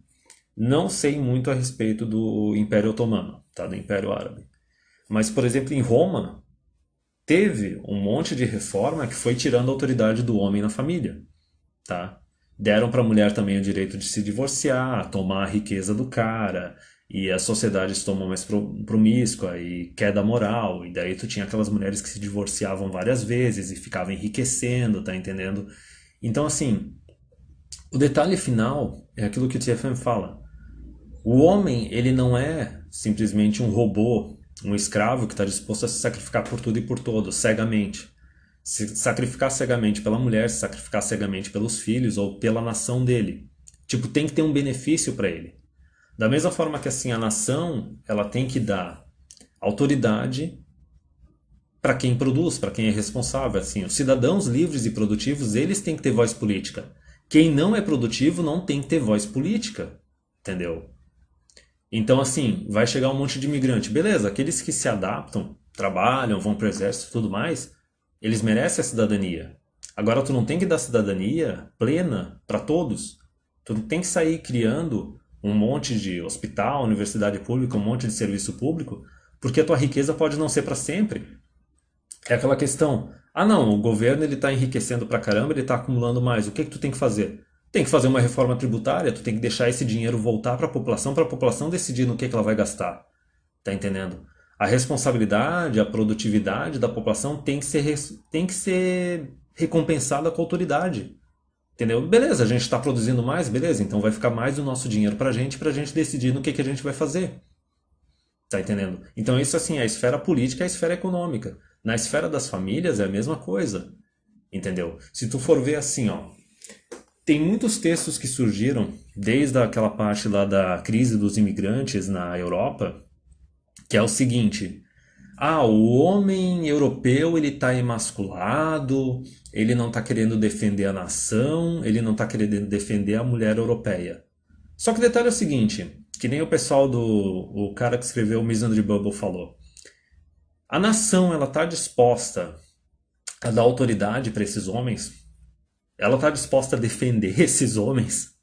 não sei muito a respeito do Império Otomano, tá? Do Império Árabe. Mas, por exemplo, em Roma teve um monte de reforma que foi tirando a autoridade do homem na família, tá? Deram para a mulher também o direito de se divorciar, tomar a riqueza do cara, e a sociedade se tornou mais promíscua e queda moral, e daí tu tinha aquelas mulheres que se divorciavam várias vezes e ficavam enriquecendo, tá entendendo? Então, assim, o detalhe final é aquilo que o TFM fala. O homem, ele não é simplesmente um robô, um escravo que está disposto a se sacrificar por tudo e por todo, cegamente. Se sacrificar cegamente pela mulher, se sacrificar cegamente pelos filhos ou pela nação dele. Tipo, tem que ter um benefício para ele. Da mesma forma que assim a nação, ela tem que dar autoridade para quem produz, para quem é responsável, assim, os cidadãos livres e produtivos, eles têm que ter voz política. Quem não é produtivo não tem que ter voz política, entendeu? Então, assim, vai chegar um monte de imigrante. Beleza, aqueles que se adaptam, trabalham, vão para o exército e tudo mais, eles merecem a cidadania. Agora, tu não tem que dar cidadania plena para todos. Tu não tem que sair criando um monte de hospital, universidade pública, um monte de serviço público, porque a tua riqueza pode não ser para sempre. É aquela questão, ah não, o governo ele está enriquecendo para caramba, ele está acumulando mais, o que, é que tu tem que fazer? Tem que fazer uma reforma tributária, tu tem que deixar esse dinheiro voltar para a população, para a população decidir no que, é que ela vai gastar. Tá entendendo? A responsabilidade, a produtividade da população tem que ser, tem que ser recompensada com a autoridade. Entendeu? Beleza, a gente está produzindo mais, beleza, então vai ficar mais o nosso dinheiro para a gente, para a gente decidir no que, que a gente vai fazer. Tá entendendo? Então isso assim, é a esfera política e é a esfera econômica. Na esfera das famílias é a mesma coisa. Entendeu? Se tu for ver assim, ó, tem muitos textos que surgiram desde aquela parte lá da crise dos imigrantes na Europa, que é o seguinte: ah, o homem europeu ele está emasculado, ele não está querendo defender a nação, ele não está querendo defender a mulher europeia. Só que o detalhe é o seguinte, que nem o pessoal do o cara que escreveu o Misandry Bubble falou. A nação ela está disposta a dar autoridade para esses homens? Ela está disposta a defender esses homens?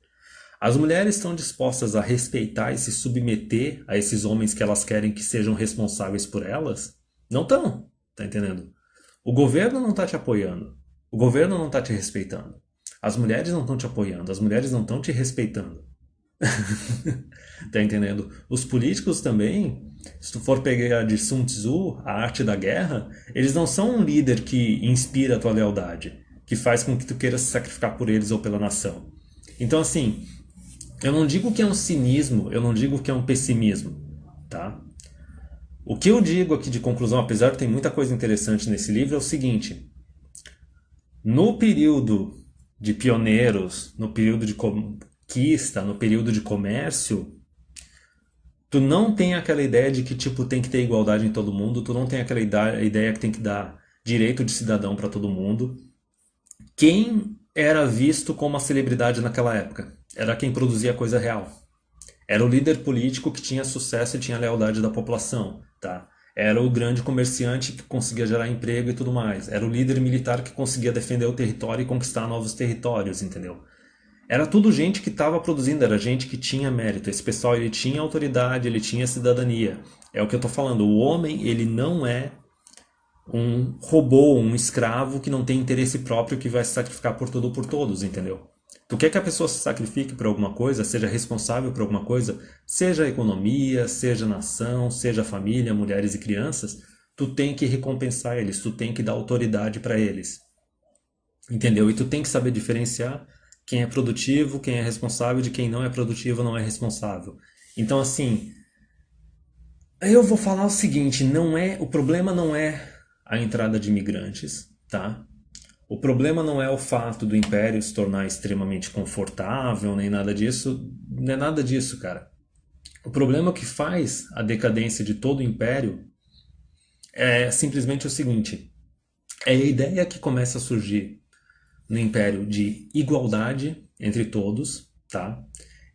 As mulheres estão dispostas a respeitar e se submeter a esses homens que elas querem que sejam responsáveis por elas? Não estão, tá entendendo? O governo não está te apoiando. O governo não está te respeitando. As mulheres não estão te apoiando. As mulheres não estão te respeitando. tá entendendo? Os políticos também, se tu for pegar de Sun Tzu, a arte da guerra, eles não são um líder que inspira a tua lealdade, que faz com que tu queira se sacrificar por eles ou pela nação. Então, assim, eu não digo que é um cinismo, eu não digo que é um pessimismo, tá? O que eu digo aqui de conclusão, apesar de ter muita coisa interessante nesse livro, é o seguinte: no período de pioneiros, no período de conquista, no período de comércio, tu não tem aquela ideia de que tipo tem que ter igualdade em todo mundo, tu não tem aquela ideia que tem que dar direito de cidadão para todo mundo. Quem era visto como a celebridade naquela época? Era quem produzia coisa real. Era o líder político que tinha sucesso e tinha lealdade da população, tá? Era o grande comerciante que conseguia gerar emprego e tudo mais. Era o líder militar que conseguia defender o território e conquistar novos territórios, entendeu? Era tudo gente que estava produzindo, era gente que tinha mérito. Esse pessoal ele tinha autoridade, ele tinha cidadania. É o que eu estou falando. O homem ele não é um robô, um escravo que não tem interesse próprio que vai se sacrificar por tudo por todos, entendeu? Tu quer que a pessoa se sacrifique por alguma coisa, seja responsável por alguma coisa, seja a economia, seja a nação, seja a família, mulheres e crianças, tu tem que recompensar eles, tu tem que dar autoridade para eles. Entendeu? E tu tem que saber diferenciar quem é produtivo, quem é responsável de quem não é produtivo, não é responsável. Então assim, eu vou falar o seguinte, não é, o problema não é a entrada de imigrantes, tá? O problema não é o fato do império se tornar extremamente confortável, nem nada disso, não é nada disso, cara. O problema que faz a decadência de todo o império é simplesmente o seguinte: é a ideia que começa a surgir no império de igualdade entre todos, tá?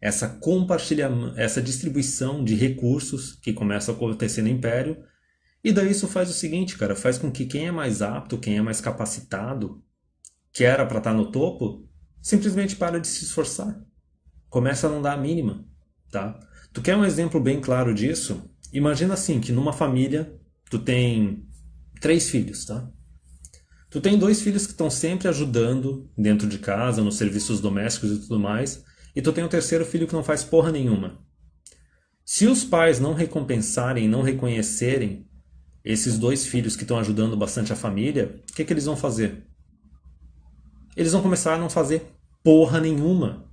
Essa compartilha, essa distribuição de recursos que começa a acontecer no império e daí isso faz o seguinte, cara, faz com que quem é mais apto, quem é mais capacitado, que era para estar tá no topo, simplesmente para de se esforçar. Começa a não dar a mínima, tá? Tu quer um exemplo bem claro disso? Imagina assim, que numa família tu tem três filhos, tá? Tu tem dois filhos que estão sempre ajudando dentro de casa, nos serviços domésticos e tudo mais, e tu tem um terceiro filho que não faz porra nenhuma. Se os pais não recompensarem, não reconhecerem esses dois filhos que estão ajudando bastante a família, o que, que eles vão fazer? Eles vão começar a não fazer porra nenhuma.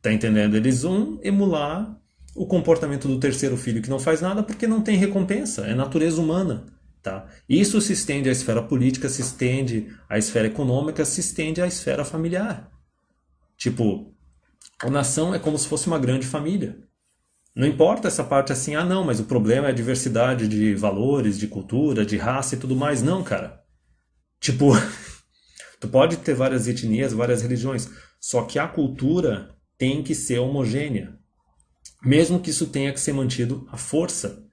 Tá entendendo? Eles vão emular o comportamento do terceiro filho que não faz nada porque não tem recompensa, é natureza humana. Tá? Isso se estende à esfera política, se estende à esfera econômica, se estende à esfera familiar. Tipo, a nação é como se fosse uma grande família. Não importa essa parte assim, ah não, mas o problema é a diversidade de valores, de cultura, de raça e tudo mais. Não, cara. Tipo, tu pode ter várias etnias, várias religiões, só que a cultura tem que ser homogênea. Mesmo que isso tenha que ser mantido à força.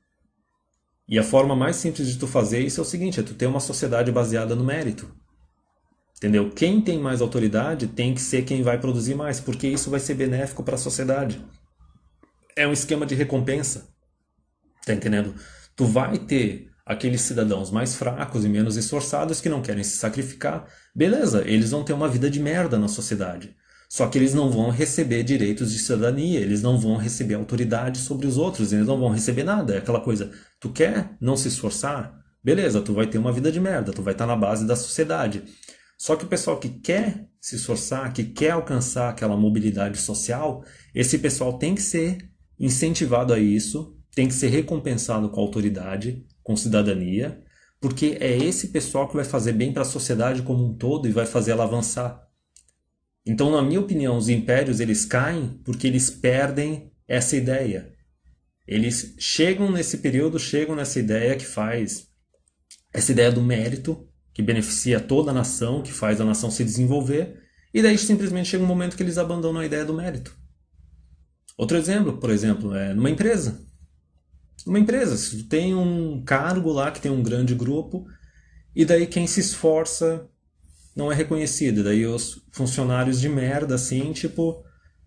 E a forma mais simples de tu fazer isso é o seguinte, é tu ter uma sociedade baseada no mérito. Entendeu? Quem tem mais autoridade tem que ser quem vai produzir mais, porque isso vai ser benéfico para a sociedade é um esquema de recompensa. Tá entendendo? Tu vai ter aqueles cidadãos mais fracos e menos esforçados que não querem se sacrificar. Beleza, eles vão ter uma vida de merda na sociedade. Só que eles não vão receber direitos de cidadania, eles não vão receber autoridade sobre os outros, eles não vão receber nada. É aquela coisa, tu quer não se esforçar? Beleza, tu vai ter uma vida de merda, tu vai estar tá na base da sociedade. Só que o pessoal que quer se esforçar, que quer alcançar aquela mobilidade social, esse pessoal tem que ser incentivado a isso, tem que ser recompensado com autoridade, com cidadania, porque é esse pessoal que vai fazer bem para a sociedade como um todo e vai fazer ela avançar. Então, na minha opinião, os impérios eles caem porque eles perdem essa ideia. Eles chegam nesse período, chegam nessa ideia que faz essa ideia do mérito, que beneficia toda a nação, que faz a nação se desenvolver, e daí simplesmente chega um momento que eles abandonam a ideia do mérito. Outro exemplo, por exemplo, é numa empresa. Uma empresa, se tem um cargo lá que tem um grande grupo, e daí quem se esforça não é reconhecido. Daí os funcionários de merda, assim, tipo,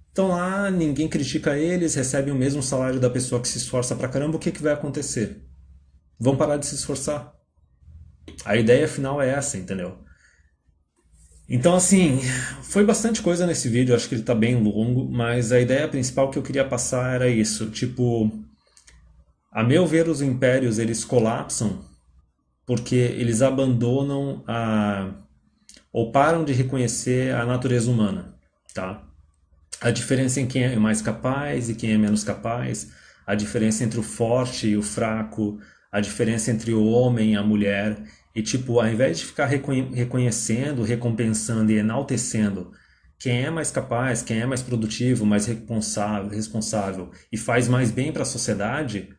estão lá, ninguém critica eles, recebem o mesmo salário da pessoa que se esforça pra caramba, o que, que vai acontecer? Vão parar de se esforçar. A ideia final é essa, entendeu? Então, assim, foi bastante coisa nesse vídeo, acho que ele tá bem longo, mas a ideia principal que eu queria passar era isso, tipo, a meu ver os impérios eles colapsam porque eles abandonam a ou param de reconhecer a natureza humana, tá? A diferença em quem é mais capaz e quem é menos capaz, a diferença entre o forte e o fraco, a diferença entre o homem e a mulher. E, tipo, ao invés de ficar reconhecendo, recompensando e enaltecendo quem é mais capaz, quem é mais produtivo, mais responsável, responsável e faz mais bem para a sociedade,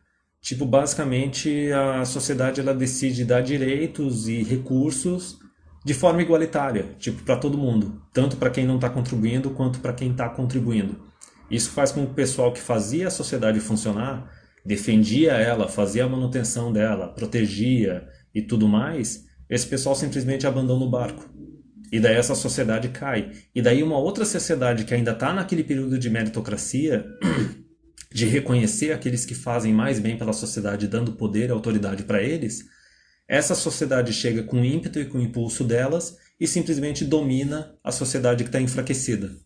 tipo, basicamente a sociedade ela decide dar direitos e recursos de forma igualitária, tipo, para todo mundo, tanto para quem não está contribuindo quanto para quem está contribuindo. Isso faz com que o pessoal que fazia a sociedade funcionar defendia ela, fazia a manutenção dela, protegia, e tudo mais, esse pessoal simplesmente abandona o barco. E daí essa sociedade cai. E daí uma outra sociedade que ainda está naquele período de meritocracia, de reconhecer aqueles que fazem mais bem pela sociedade, dando poder e autoridade para eles, essa sociedade chega com o ímpeto e com o impulso delas e simplesmente domina a sociedade que está enfraquecida.